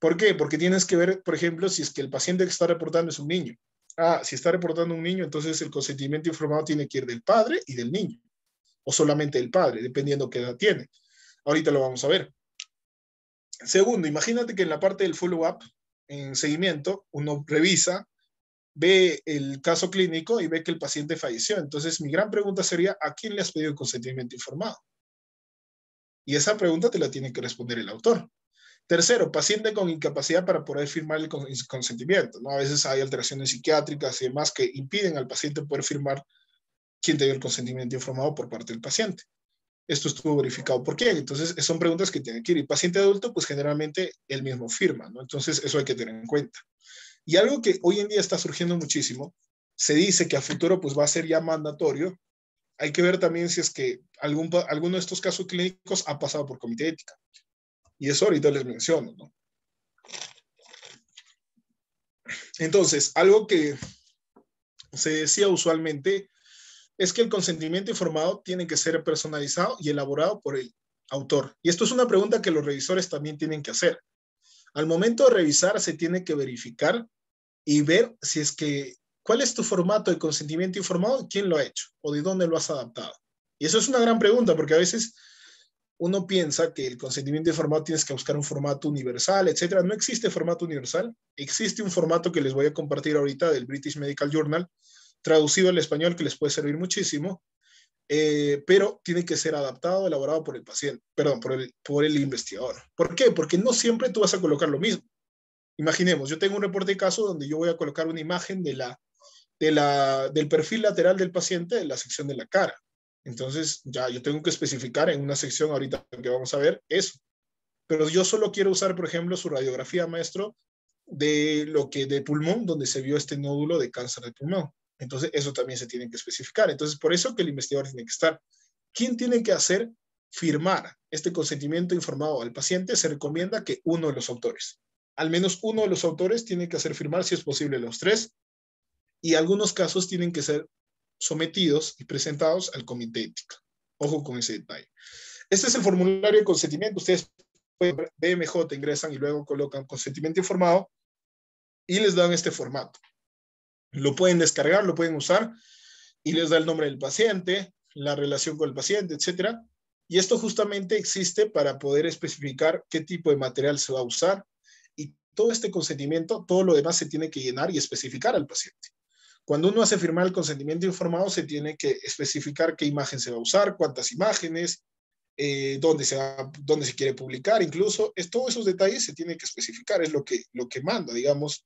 Speaker 3: ¿Por qué? Porque tienes que ver, por ejemplo, si es que el paciente que está reportando es un niño. Ah, si está reportando un niño, entonces el consentimiento informado tiene que ir del padre y del niño, o solamente del padre, dependiendo qué edad tiene. Ahorita lo vamos a ver. Segundo, imagínate que en la parte del follow-up, en seguimiento, uno revisa, ve el caso clínico y ve que el paciente falleció. Entonces, mi gran pregunta sería, ¿a quién le has pedido el consentimiento informado? Y esa pregunta te la tiene que responder el autor. Tercero, paciente con incapacidad para poder firmar el consentimiento. ¿no? A veces hay alteraciones psiquiátricas y demás que impiden al paciente poder firmar quien te dio el consentimiento informado por parte del paciente. Esto estuvo verificado por quién. Entonces, son preguntas que tienen que ir. Y paciente adulto, pues generalmente él mismo firma, ¿no? Entonces, eso hay que tener en cuenta. Y algo que hoy en día está surgiendo muchísimo, se dice que a futuro pues va a ser ya mandatorio. Hay que ver también si es que algún, alguno de estos casos clínicos ha pasado por comité ético. ética. Y eso ahorita les menciono, ¿no? Entonces, algo que se decía usualmente es que el consentimiento informado tiene que ser personalizado y elaborado por el autor. Y esto es una pregunta que los revisores también tienen que hacer. Al momento de revisar, se tiene que verificar y ver si es que, ¿cuál es tu formato de consentimiento informado? ¿Quién lo ha hecho? ¿O de dónde lo has adaptado? Y eso es una gran pregunta, porque a veces uno piensa que el consentimiento informado tienes que buscar un formato universal, etcétera. No existe formato universal. Existe un formato que les voy a compartir ahorita del British Medical Journal, traducido al español, que les puede servir muchísimo, eh, pero tiene que ser adaptado, elaborado por el paciente, perdón, por el, investigador. ¿Por qué? Porque no siempre tú vas a colocar lo mismo. Imaginemos, yo tengo un reporte de caso donde yo voy a colocar una imagen de la, de la, del perfil lateral del paciente en la sección de la cara entonces, ya yo tengo que especificar en una sección ahorita que vamos a ver eso. Pero yo solo quiero usar, por ejemplo, su radiografía, maestro, de lo que de pulmón, donde se vio este nódulo de cáncer de pulmón. Entonces, eso también se tiene que especificar. Entonces, por eso que el investigador tiene que estar. ¿Quién tiene que hacer firmar este consentimiento informado al paciente? Se recomienda que uno de los autores. Al menos uno de los autores tiene que hacer firmar, si es posible, los tres. Y algunos casos tienen que ser sometidos y presentados al comité ético Ojo con ese detalle. Este es el formulario de consentimiento. Ustedes pueden ver BMJ, ingresan y luego colocan consentimiento informado y les dan este formato. Lo pueden descargar, lo pueden usar y les da el nombre del paciente, la relación con el paciente, etcétera. Y esto justamente existe para poder especificar qué tipo de material se va a usar y todo este consentimiento, todo lo demás se tiene que llenar y especificar al paciente. Cuando uno hace firmar el consentimiento informado, se tiene que especificar qué imagen se va a usar, cuántas imágenes, eh, dónde, se se quiere publicar, incluso es, todos esos detalles se tienen que especificar, es lo que, lo que manda, digamos,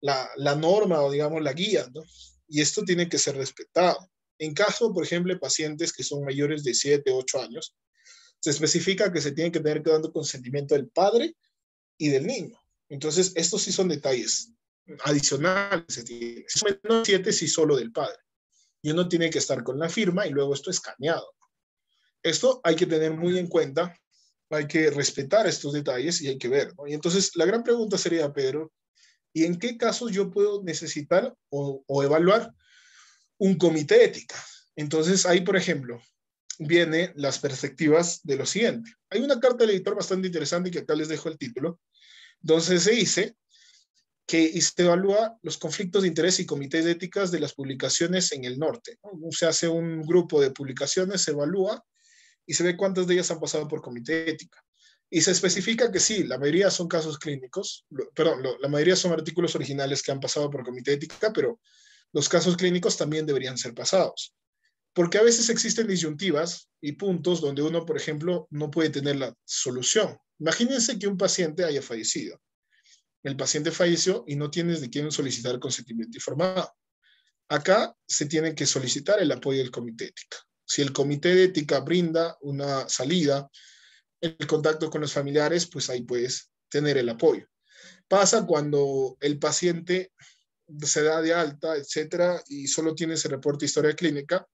Speaker 3: la, norma o digamos la guía, ¿no? Y esto tiene que ser respetado. En caso, por ejemplo, de pacientes que son mayores de 7, 8 años, se especifica que se tiene que tener que dar consentimiento del padre y del niño. Entonces, estos sí son detalles adicionales menos si solo del padre. Y uno tiene que estar con la firma y luego esto escaneado. Esto hay que tener muy en cuenta, hay que respetar estos detalles y hay que ver. Y entonces la gran pregunta sería, Pedro, ¿y en qué casos yo puedo necesitar o, evaluar un comité ético ética? Entonces ahí, por ejemplo, vienen las perspectivas de lo siguiente. Hay una carta del editor bastante interesante que acá les dejo el título. Entonces se dice que se evalúa los conflictos de interés y comités de éticas de las publicaciones en el norte. Se hace un grupo de publicaciones, se evalúa y se ve cuántas de ellas han pasado por comité ética. Y se especifica que sí, la mayoría son casos clínicos, perdón, la mayoría son artículos originales que han pasado por comité ética, pero los casos clínicos también deberían ser pasados. Porque a veces existen disyuntivas y puntos donde uno, por ejemplo, no puede tener la solución. Imagínense que un paciente haya fallecido el paciente falleció y no tienes de quién solicitar consentimiento informado. Acá se tiene que solicitar el apoyo del comité ético. ética. Si el comité de ética brinda una salida, el contacto con los familiares, pues ahí puedes tener el apoyo. Pasa cuando el paciente se da de alta, etcétera, y solo tienes el reporte historia clínica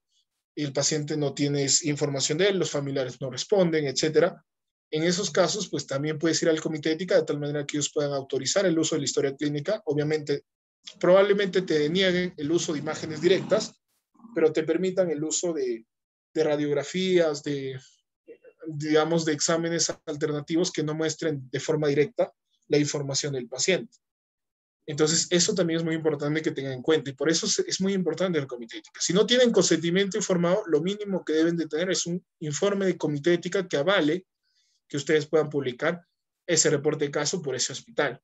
Speaker 3: y el paciente no tienes información de él, los familiares no responden, etcétera. En esos casos, pues también puedes ir al comité de ética de tal manera que ellos puedan autorizar el uso de la historia clínica. Obviamente, probablemente te denieguen el uso de imágenes directas, pero te permitan el uso de, de radiografías, de, digamos, de exámenes alternativos que no muestren de forma directa la información del paciente. Entonces, eso también es muy importante que tengan en cuenta y por eso es muy importante el comité de ética. Si no tienen consentimiento informado, lo mínimo que deben de tener es un informe de comité de ética que avale que ustedes puedan publicar ese reporte de caso por ese hospital.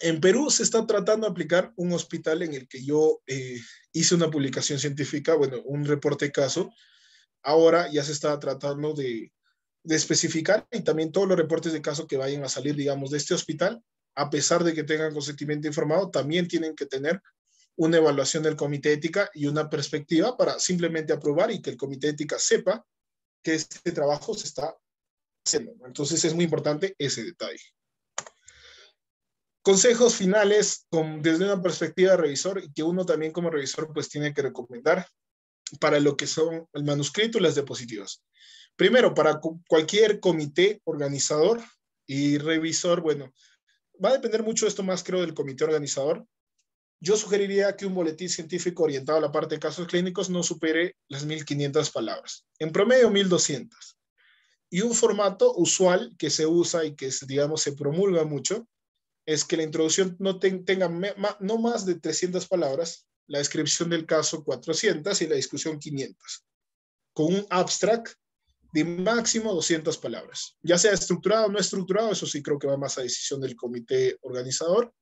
Speaker 3: En Perú se está tratando de aplicar un hospital en el que yo eh, hice una publicación científica, bueno, un reporte de caso. Ahora ya se está tratando de, especificar y también todos los reportes de caso que vayan a salir, digamos, de este hospital, a pesar de que tengan consentimiento informado, también tienen que tener una evaluación del comité ética y una perspectiva para simplemente aprobar y que el comité ética sepa que este trabajo se está entonces es muy importante ese detalle. Consejos finales desde una perspectiva de revisor y que uno también como revisor pues tiene que recomendar para lo que son el manuscrito y las diapositivas. Primero, para cualquier comité organizador y revisor, bueno, va a depender mucho esto más creo del comité organizador. Yo sugeriría que un boletín científico orientado a la parte de casos clínicos no supere las 1.500 palabras, en promedio 1.200. Y un formato usual que se usa y que, digamos, se promulga mucho es que la introducción no tenga no más de 300 palabras, la descripción del caso 400 y la discusión 500, con un abstract de máximo 200 palabras. Ya sea estructurado o no estructurado, eso sí creo que va más a decisión del comité organizador.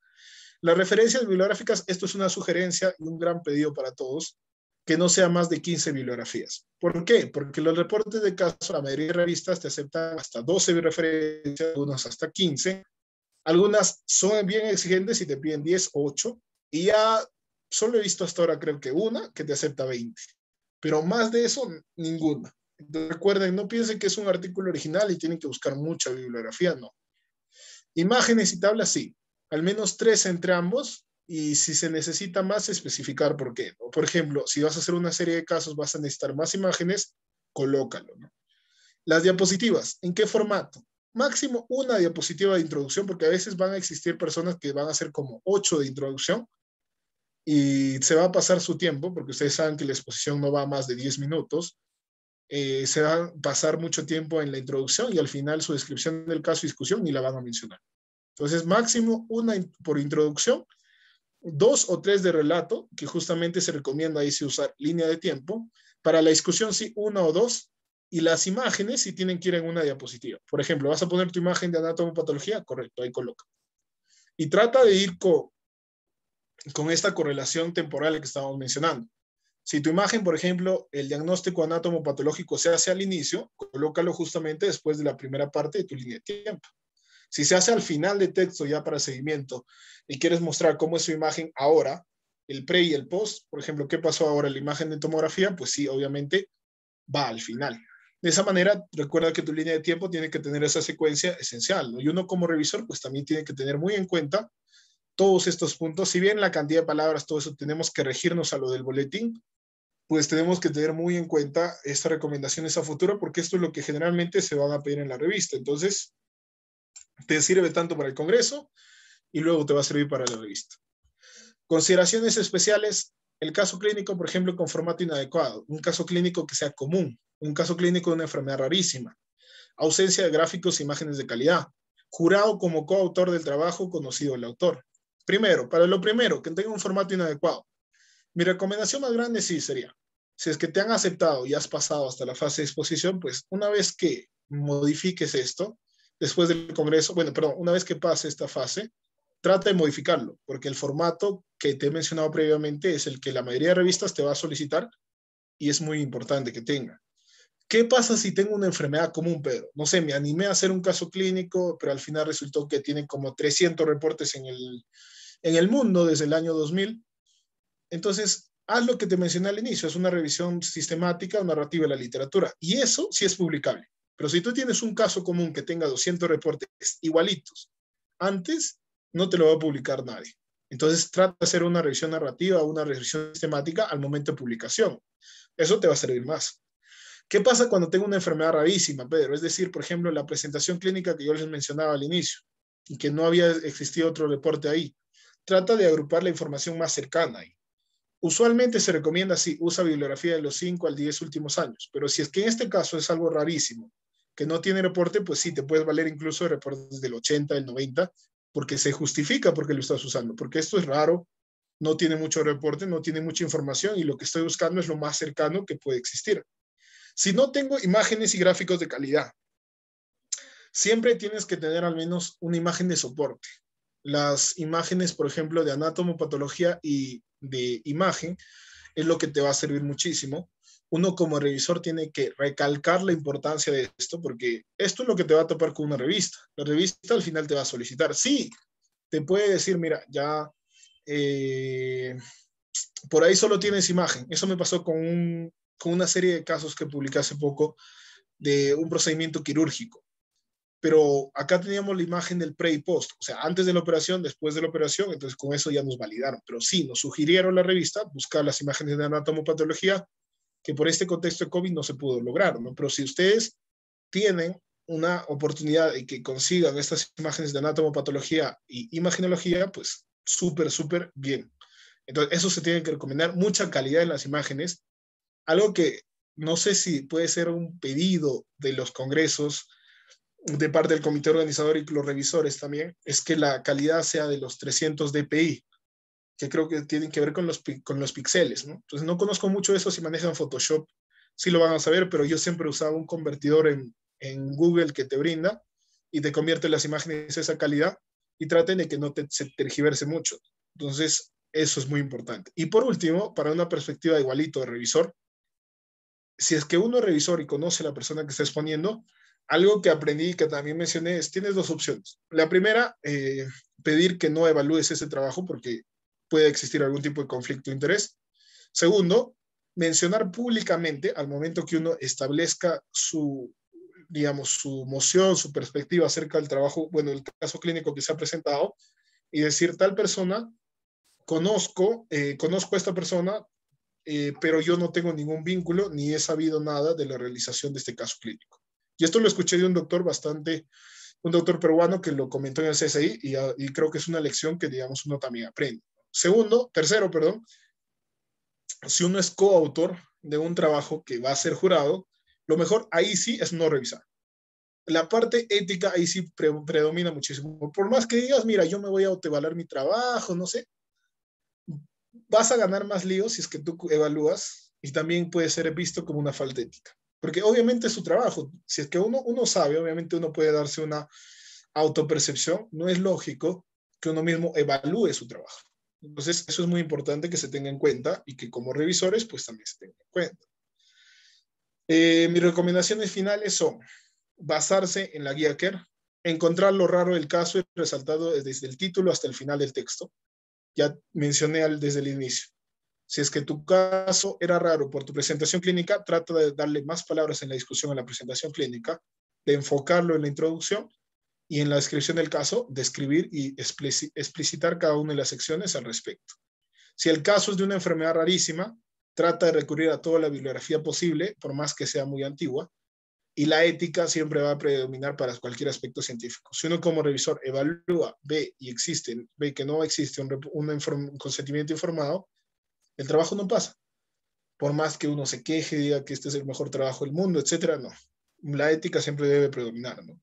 Speaker 3: Las referencias bibliográficas, esto es una sugerencia y un gran pedido para todos que no sea más de 15 bibliografías. ¿Por qué? Porque los reportes de caso, la mayoría de revistas te aceptan hasta 12 bibliografías, algunas hasta 15. Algunas son bien exigentes y te piden 10 o 8. Y ya solo he visto hasta ahora, creo que una, que te acepta 20. Pero más de eso, ninguna. recuerden, no piensen que es un artículo original y tienen que buscar mucha bibliografía, no. Imágenes y tablas, sí. Al menos tres entre ambos, y si se necesita más, especificar por qué. Por ejemplo, si vas a hacer una serie de casos, vas a necesitar más imágenes, colócalo. Las diapositivas, ¿en qué formato? Máximo una diapositiva de introducción, porque a veces van a existir personas que van a hacer como ocho de introducción y se va a pasar su tiempo, porque ustedes saben que la exposición no va a más de 10 minutos. Eh, se va a pasar mucho tiempo en la introducción y al final su descripción del caso y discusión ni la van a mencionar. Entonces, máximo una por introducción dos o tres de relato, que justamente se recomienda ahí si usar línea de tiempo, para la discusión si una o dos, y las imágenes si tienen que ir en una diapositiva. Por ejemplo, vas a poner tu imagen de anatomopatología, correcto, ahí coloca. Y trata de ir con, con esta correlación temporal que estábamos mencionando. Si tu imagen, por ejemplo, el diagnóstico anatomopatológico se hace al inicio, colócalo justamente después de la primera parte de tu línea de tiempo. Si se hace al final de texto ya para seguimiento y quieres mostrar cómo es su imagen ahora, el pre y el post, por ejemplo, qué pasó ahora la imagen de tomografía, pues sí, obviamente va al final. De esa manera, recuerda que tu línea de tiempo tiene que tener esa secuencia esencial. Y uno como revisor, pues también tiene que tener muy en cuenta todos estos puntos. Si bien la cantidad de palabras, todo eso, tenemos que regirnos a lo del boletín, pues tenemos que tener muy en cuenta estas recomendaciones a futuro, porque esto es lo que generalmente se van a pedir en la revista. Entonces, te sirve tanto para el Congreso y luego te va a servir para la revista. Consideraciones especiales, el caso clínico, por ejemplo, con formato inadecuado, un caso clínico que sea común, un caso clínico de una enfermedad rarísima, ausencia de gráficos e imágenes de calidad, jurado como coautor del trabajo conocido el autor. Primero, para lo primero, que tenga un formato inadecuado. Mi recomendación más grande sí sería, si es que te han aceptado y has pasado hasta la fase de exposición, pues una vez que modifiques esto, después del Congreso, bueno, perdón, una vez que pase esta fase, trata de modificarlo, porque el formato que te he mencionado previamente es el que la mayoría de revistas te va a solicitar y es muy importante que tenga. ¿Qué pasa si tengo una enfermedad común, Pedro? No sé, me animé a hacer un caso clínico, pero al final resultó que tiene como 300 reportes en el, en el mundo desde el año 2000. Entonces, haz lo que te mencioné al inicio, es una revisión sistemática o narrativa de la literatura. Y eso sí es publicable. Pero si tú tienes un caso común que tenga 200 reportes igualitos antes, no te lo va a publicar nadie. Entonces trata de hacer una revisión narrativa, una revisión sistemática al momento de publicación. Eso te va a servir más. ¿Qué pasa cuando tengo una enfermedad rarísima, Pedro? Es decir, por ejemplo, la presentación clínica que yo les mencionaba al inicio y que no había existido otro reporte ahí. Trata de agrupar la información más cercana ahí. Usualmente se recomienda así, usa bibliografía de los 5 al 10 últimos años, pero si es que en este caso es algo rarísimo que no tiene reporte, pues sí, te puedes valer incluso de reportes del 80, del 90, porque se justifica porque lo estás usando, porque esto es raro, no tiene mucho reporte, no tiene mucha información y lo que estoy buscando es lo más cercano que puede existir. Si no tengo imágenes y gráficos de calidad, siempre tienes que tener al menos una imagen de soporte. Las imágenes, por ejemplo, de anatomopatología y de imagen es lo que te va a servir muchísimo uno como revisor tiene que recalcar la importancia de esto, porque esto es lo que te va a topar con una revista. La revista al final te va a solicitar. Sí, te puede decir, mira, ya eh, por ahí solo tienes imagen. Eso me pasó con, una serie de casos que publiqué hace poco de un procedimiento quirúrgico. Pero acá teníamos la imagen del pre y post, o sea, antes de la operación, después de la operación, entonces con eso ya nos validaron. Pero sí, nos sugirieron la revista buscar las imágenes de anatomopatología que por este contexto de COVID no se pudo lograr, ¿no? Pero si ustedes tienen una oportunidad y que consigan estas imágenes de anatomopatología y imaginología, pues súper, súper bien. Entonces, eso se tiene que recomendar, mucha calidad en las imágenes. Algo que no sé si puede ser un pedido de los congresos, de parte del comité organizador y los revisores también, es que la calidad sea de los 300 dpi que creo que tienen que ver con los, con los pixeles, Entonces no conozco mucho eso si manejan Photoshop, sí lo van a saber, pero yo siempre usaba un convertidor en, en Google que te brinda y te convierte las imágenes a esa calidad y traten de que no te, se tergiverse mucho. Entonces, eso es muy importante. Y por último, para una perspectiva igualito de revisor, si es que uno es revisor y conoce a la persona que está exponiendo, algo que aprendí y que también mencioné es, tienes dos opciones. La primera, eh, pedir que no evalúes ese trabajo porque puede existir algún tipo de conflicto de interés. Segundo, mencionar públicamente al momento que uno establezca su, digamos, su moción, su perspectiva acerca del trabajo, bueno, el caso clínico que se ha presentado, y decir tal persona, conozco, eh, conozco a esta persona, eh, pero yo no tengo ningún vínculo ni he sabido nada de la realización de este caso clínico. Y esto lo escuché de un doctor bastante, un doctor peruano que lo comentó en el CSI ah, y creo que es una lección que, digamos, uno también aprende segundo, tercero, perdón, si uno es coautor de un trabajo que va a ser jurado, lo mejor ahí sí es no revisar. La parte ética ahí sí predomina muchísimo. Por más que digas, mira, yo me voy a autoevaluar mi trabajo, no sé, vas a ganar más líos si es que tú evalúas y también puede ser visto como una falta ética. Porque obviamente es su trabajo. Si es que uno, uno sabe, obviamente uno puede darse una autopercepción. No es lógico que uno mismo evalúe su trabajo. Entonces, eso es muy importante que se tenga en cuenta y que como revisores, pues también se tenga en cuenta. Eh, mis recomendaciones finales son basarse en la guía CARE, encontrar lo raro del caso y resaltado desde el título hasta el final del texto. Ya mencioné al desde el inicio. Si es que tu caso era raro por tu presentación clínica, trata de darle más palabras en la discusión en la presentación clínica, de enfocarlo en la introducción y en la descripción del caso describir y explicitar cada una de las secciones al respecto. Si el caso es de una enfermedad rarísima, trata de recurrir a toda la bibliografía posible, por más que sea muy antigua, y la ética siempre va a predominar para cualquier aspecto científico. Si uno como revisor evalúa, ve y existe, ve que no existe un, consentimiento informado, el trabajo no pasa. Por más que uno se queje, diga que este es el mejor trabajo del mundo, etcétera, no. La ética siempre debe predominar, ¿no?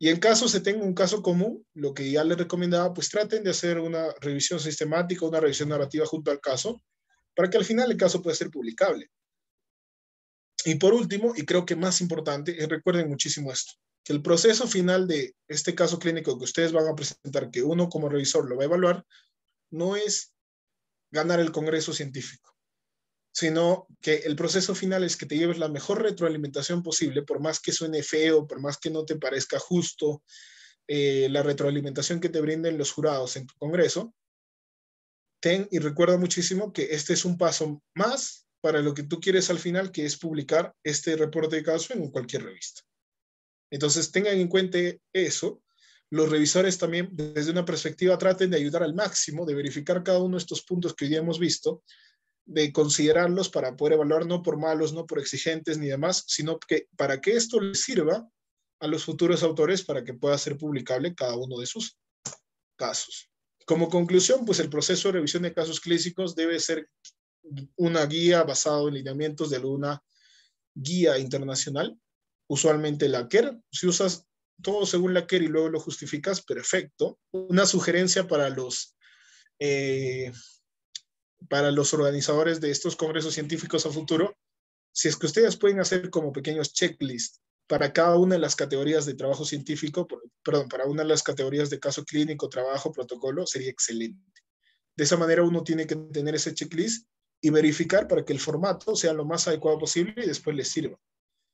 Speaker 3: Y en caso se tenga un caso común, lo que ya les recomendaba, pues traten de hacer una revisión sistemática, una revisión narrativa junto al caso, para que al final el caso pueda ser publicable. Y por último, y creo que más importante, recuerden muchísimo esto, que el proceso final de este caso clínico que ustedes van a presentar, que uno como revisor lo va a evaluar, no es ganar el Congreso científico sino que el proceso final es que te lleves la mejor retroalimentación posible, por más que suene feo, por más que no te parezca justo eh, la retroalimentación que te brinden los jurados en tu Congreso. Ten y recuerda muchísimo que este es un paso más para lo que tú quieres al final, que es publicar este reporte de caso en cualquier revista. Entonces, tengan en cuenta eso. Los revisores también, desde una perspectiva, traten de ayudar al máximo, de verificar cada uno de estos puntos que hoy día hemos visto, de considerarlos para poder evaluar no por malos, no por exigentes ni demás, sino que para que esto les sirva a los futuros autores para que pueda ser publicable cada uno de sus casos. Como conclusión, pues el proceso de revisión de casos clínicos debe ser una guía basado en lineamientos de alguna guía internacional, usualmente la CER. Si usas todo según la CER y luego lo justificas, perfecto. Una sugerencia para los eh, para los organizadores de estos congresos científicos a futuro, si es que ustedes pueden hacer como pequeños checklists para cada una de las categorías de trabajo científico, perdón, para una de las categorías de caso clínico, trabajo, protocolo, sería excelente. De esa manera uno tiene que tener ese checklist y verificar para que el formato sea lo más adecuado posible y después le sirva.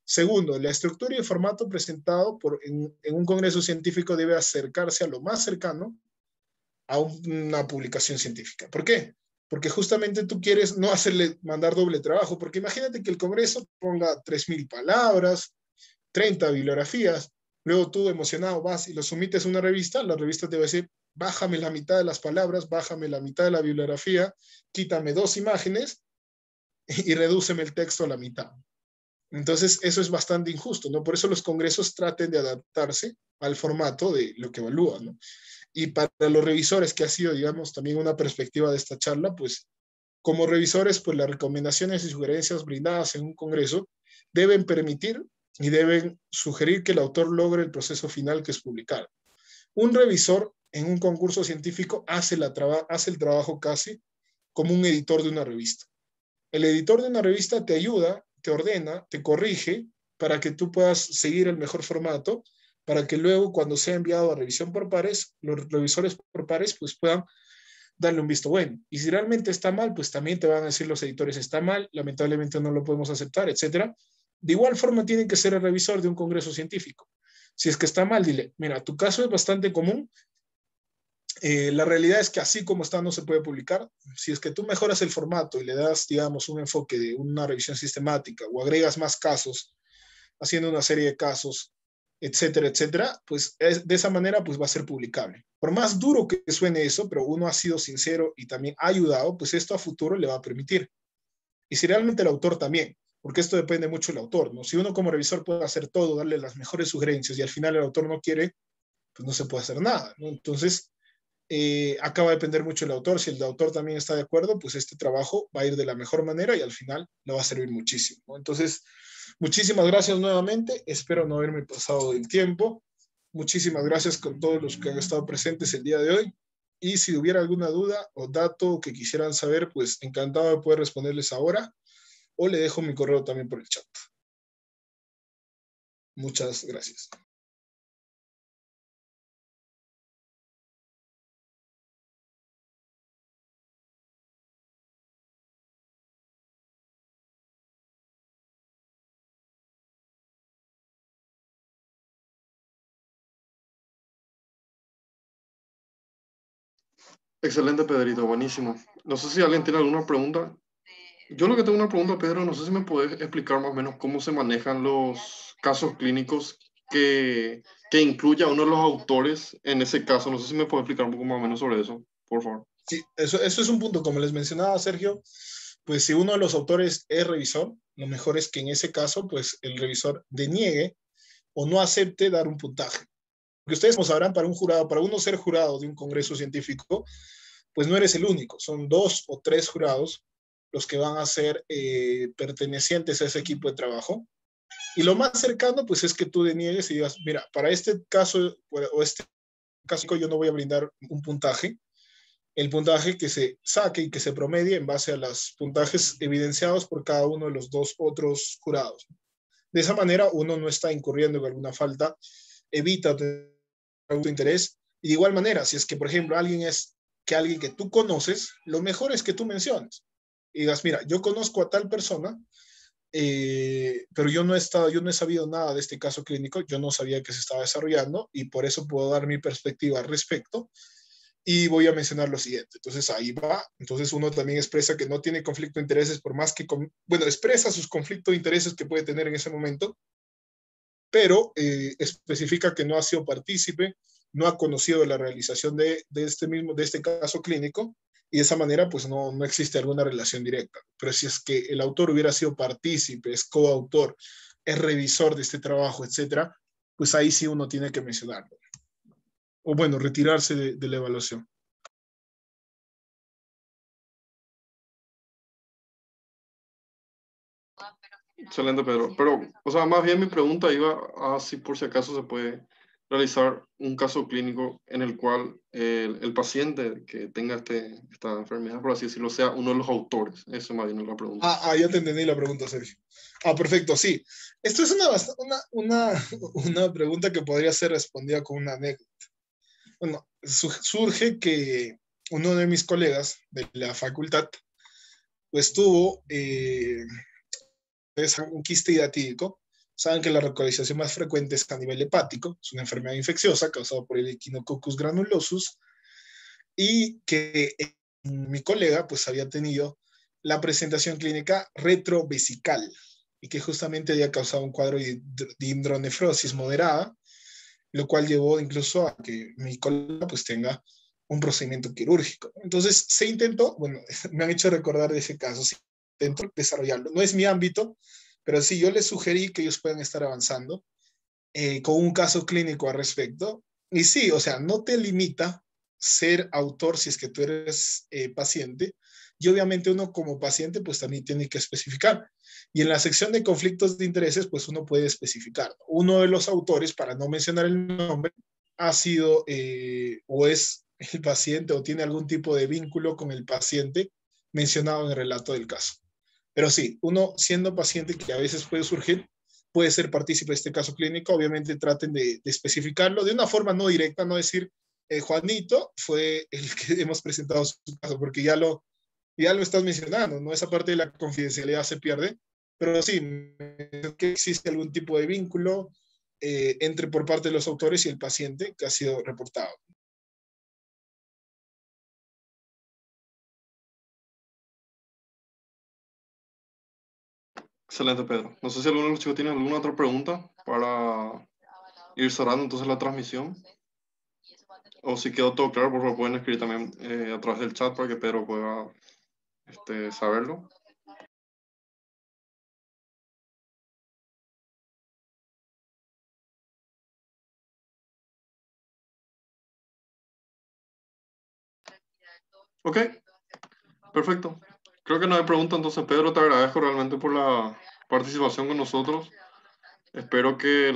Speaker 3: Segundo, la estructura y el formato presentado en un congreso científico debe acercarse a lo más cercano a una publicación científica. ¿Por qué? porque justamente tú quieres no hacerle mandar doble trabajo, porque imagínate que el Congreso ponga 3.000 palabras, 30 bibliografías, luego tú emocionado vas y lo sumites a una revista, la revista te va a decir, bájame la mitad de las palabras, bájame la mitad de la bibliografía, quítame dos imágenes y redúceme el texto a la mitad. Entonces, eso es bastante injusto, ¿no? Por eso los congresos traten de adaptarse al formato de lo que evalúan, ¿no? Y para los revisores, que ha sido, digamos, también una perspectiva de esta charla, pues como revisores, pues las recomendaciones y sugerencias brindadas en un congreso deben permitir y deben sugerir que el autor logre el proceso final que es publicar. Un revisor en un concurso científico hace, la hace el trabajo casi como un editor de una revista. El editor de una revista te ayuda, te ordena, te corrige para que tú puedas seguir el mejor formato para que luego cuando sea enviado a revisión por pares, los revisores por pares pues puedan darle un visto bueno. Y si realmente está mal, pues también te van a decir los editores está mal, lamentablemente no lo podemos aceptar, etcétera. De igual forma tiene que ser el revisor de un congreso científico. Si es que está mal, dile, mira, tu caso es bastante común. Eh, la realidad es que así como está no se puede publicar. Si es que tú mejoras el formato y le das, digamos, un enfoque de una revisión sistemática o agregas más casos, haciendo una serie de casos, etcétera, etcétera, pues de esa manera pues va a ser publicable. Por más duro que suene eso, pero uno ha sido sincero y también ha ayudado, pues esto a futuro le va a permitir. Y si realmente el autor también, porque esto depende mucho del autor, ¿no? Si uno como revisor puede hacer todo, darle las mejores sugerencias y al final el autor no quiere, pues no se puede hacer nada, ¿no? Entonces, eh, acaba de depender mucho el autor. Si el autor también está de acuerdo, pues este trabajo va a ir de la mejor manera y al final le va a servir muchísimo. ¿no? Entonces, Muchísimas gracias nuevamente. Espero no haberme pasado del tiempo. Muchísimas gracias con todos los que han estado presentes el día de hoy. Y si hubiera alguna duda o dato que quisieran saber, pues encantado de poder responderles ahora
Speaker 1: o le dejo mi correo también por el chat. Muchas gracias. Excelente, Pedrito, buenísimo. No sé si alguien tiene alguna pregunta. Yo lo
Speaker 2: que tengo una pregunta, Pedro, no sé si me puedes explicar más o menos cómo se manejan los casos clínicos que, que incluya uno de los autores en ese caso. No sé si me puedes explicar un poco más o menos sobre eso, por favor. Sí, eso, eso es un punto. Como les mencionaba Sergio, pues si uno de los
Speaker 3: autores es revisor, lo mejor es que en ese caso, pues el revisor deniegue o no acepte dar un puntaje que ustedes como sabrán, para un jurado, para uno ser jurado de un congreso científico, pues no eres el único, son dos o tres jurados los que van a ser eh, pertenecientes a ese equipo de trabajo. Y lo más cercano, pues es que tú deniegues y digas, mira, para este caso pues, o este caso yo no voy a brindar un puntaje. El puntaje que se saque y que se promedie en base a los puntajes evidenciados por cada uno de los dos otros jurados. De esa manera uno no está incurriendo en alguna falta, evita interés. Y de igual manera, si es que, por ejemplo, alguien es que alguien que tú conoces, lo mejor es que tú menciones. Y digas, mira, yo conozco a tal persona, eh, pero yo no he estado, yo no he sabido nada de este caso clínico, yo no sabía que se estaba desarrollando y por eso puedo dar mi perspectiva al respecto y voy a mencionar lo siguiente. Entonces ahí va, entonces uno también expresa que no tiene conflicto de intereses por más que, bueno, expresa sus conflictos de intereses que puede tener en ese momento pero eh, especifica que no ha sido partícipe, no ha conocido la realización de, este mismo, de este caso clínico, y de esa manera pues no, no, existe alguna relación directa. Pero si es que el autor hubiera sido partícipe, es coautor, es revisor de este trabajo, etcétera,
Speaker 1: pues ahí sí uno tiene que mencionarlo. O bueno, retirarse de la evaluación. Excelente, Pedro. Pero, o sea, más bien mi pregunta iba a si
Speaker 2: por si acaso se puede realizar un caso clínico en el cual el, el paciente que tenga este, esta enfermedad, por así decirlo, sea uno de los autores. Eso más bien es la pregunta. Ah, ah ya te entendí la pregunta, Sergio. Ah, perfecto, sí.
Speaker 3: Esto es una, una, una, [laughs] una pregunta que podría ser respondida con una anécdota. Bueno, surge que uno de mis colegas de la facultad, pues tuvo... Eh, ustedes un quiste saben que la localización más frecuente es a nivel hepático, es una enfermedad infecciosa causada por el Equinococcus granulosus, y que eh, mi colega pues había tenido la presentación clínica retrovesical y que justamente había causado un cuadro de hidronefrosis moderada, lo cual llevó incluso a que mi colega pues tenga un procedimiento quirúrgico. Entonces se intentó, bueno, [laughs] me han hecho recordar de ese caso, dentro, desarrollarlo. No es mi ámbito, pero sí, yo les sugerí que ellos puedan estar avanzando eh, con un caso clínico al respecto. Y sí, o sea, no te limita ser autor si es que tú eres eh, paciente. Y obviamente uno como paciente pues también tiene que especificar. Y en la sección de conflictos de intereses pues uno puede especificar. Uno de los autores, para no mencionar el nombre, ha sido eh, o es el paciente o tiene algún tipo de vínculo con el paciente mencionado en el relato del caso. Pero sí, uno siendo paciente que a veces puede surgir, puede ser partícipe de este caso clínico, obviamente traten de, especificarlo de una forma no directa, no decir, eh, Juanito fue el [laughs] que hemos presentado su caso, porque ya lo, ya lo estás mencionando, ¿no? Esa parte de la confidencialidad se pierde, pero sí, que existe algún tipo de vínculo
Speaker 1: eh, entre por parte de los autores y el paciente que ha sido reportado. Excelente, Pedro. No sé si alguno de los chicos tiene alguna otra pregunta para
Speaker 2: ir cerrando entonces la transmisión. O si quedó todo claro, por favor pueden escribir
Speaker 1: también eh, a través del chat para que Pedro pueda este, saberlo. Ok, perfecto. Creo que no hay pregunta, entonces Pedro, te
Speaker 2: agradezco realmente por la participación con nosotros. Espero que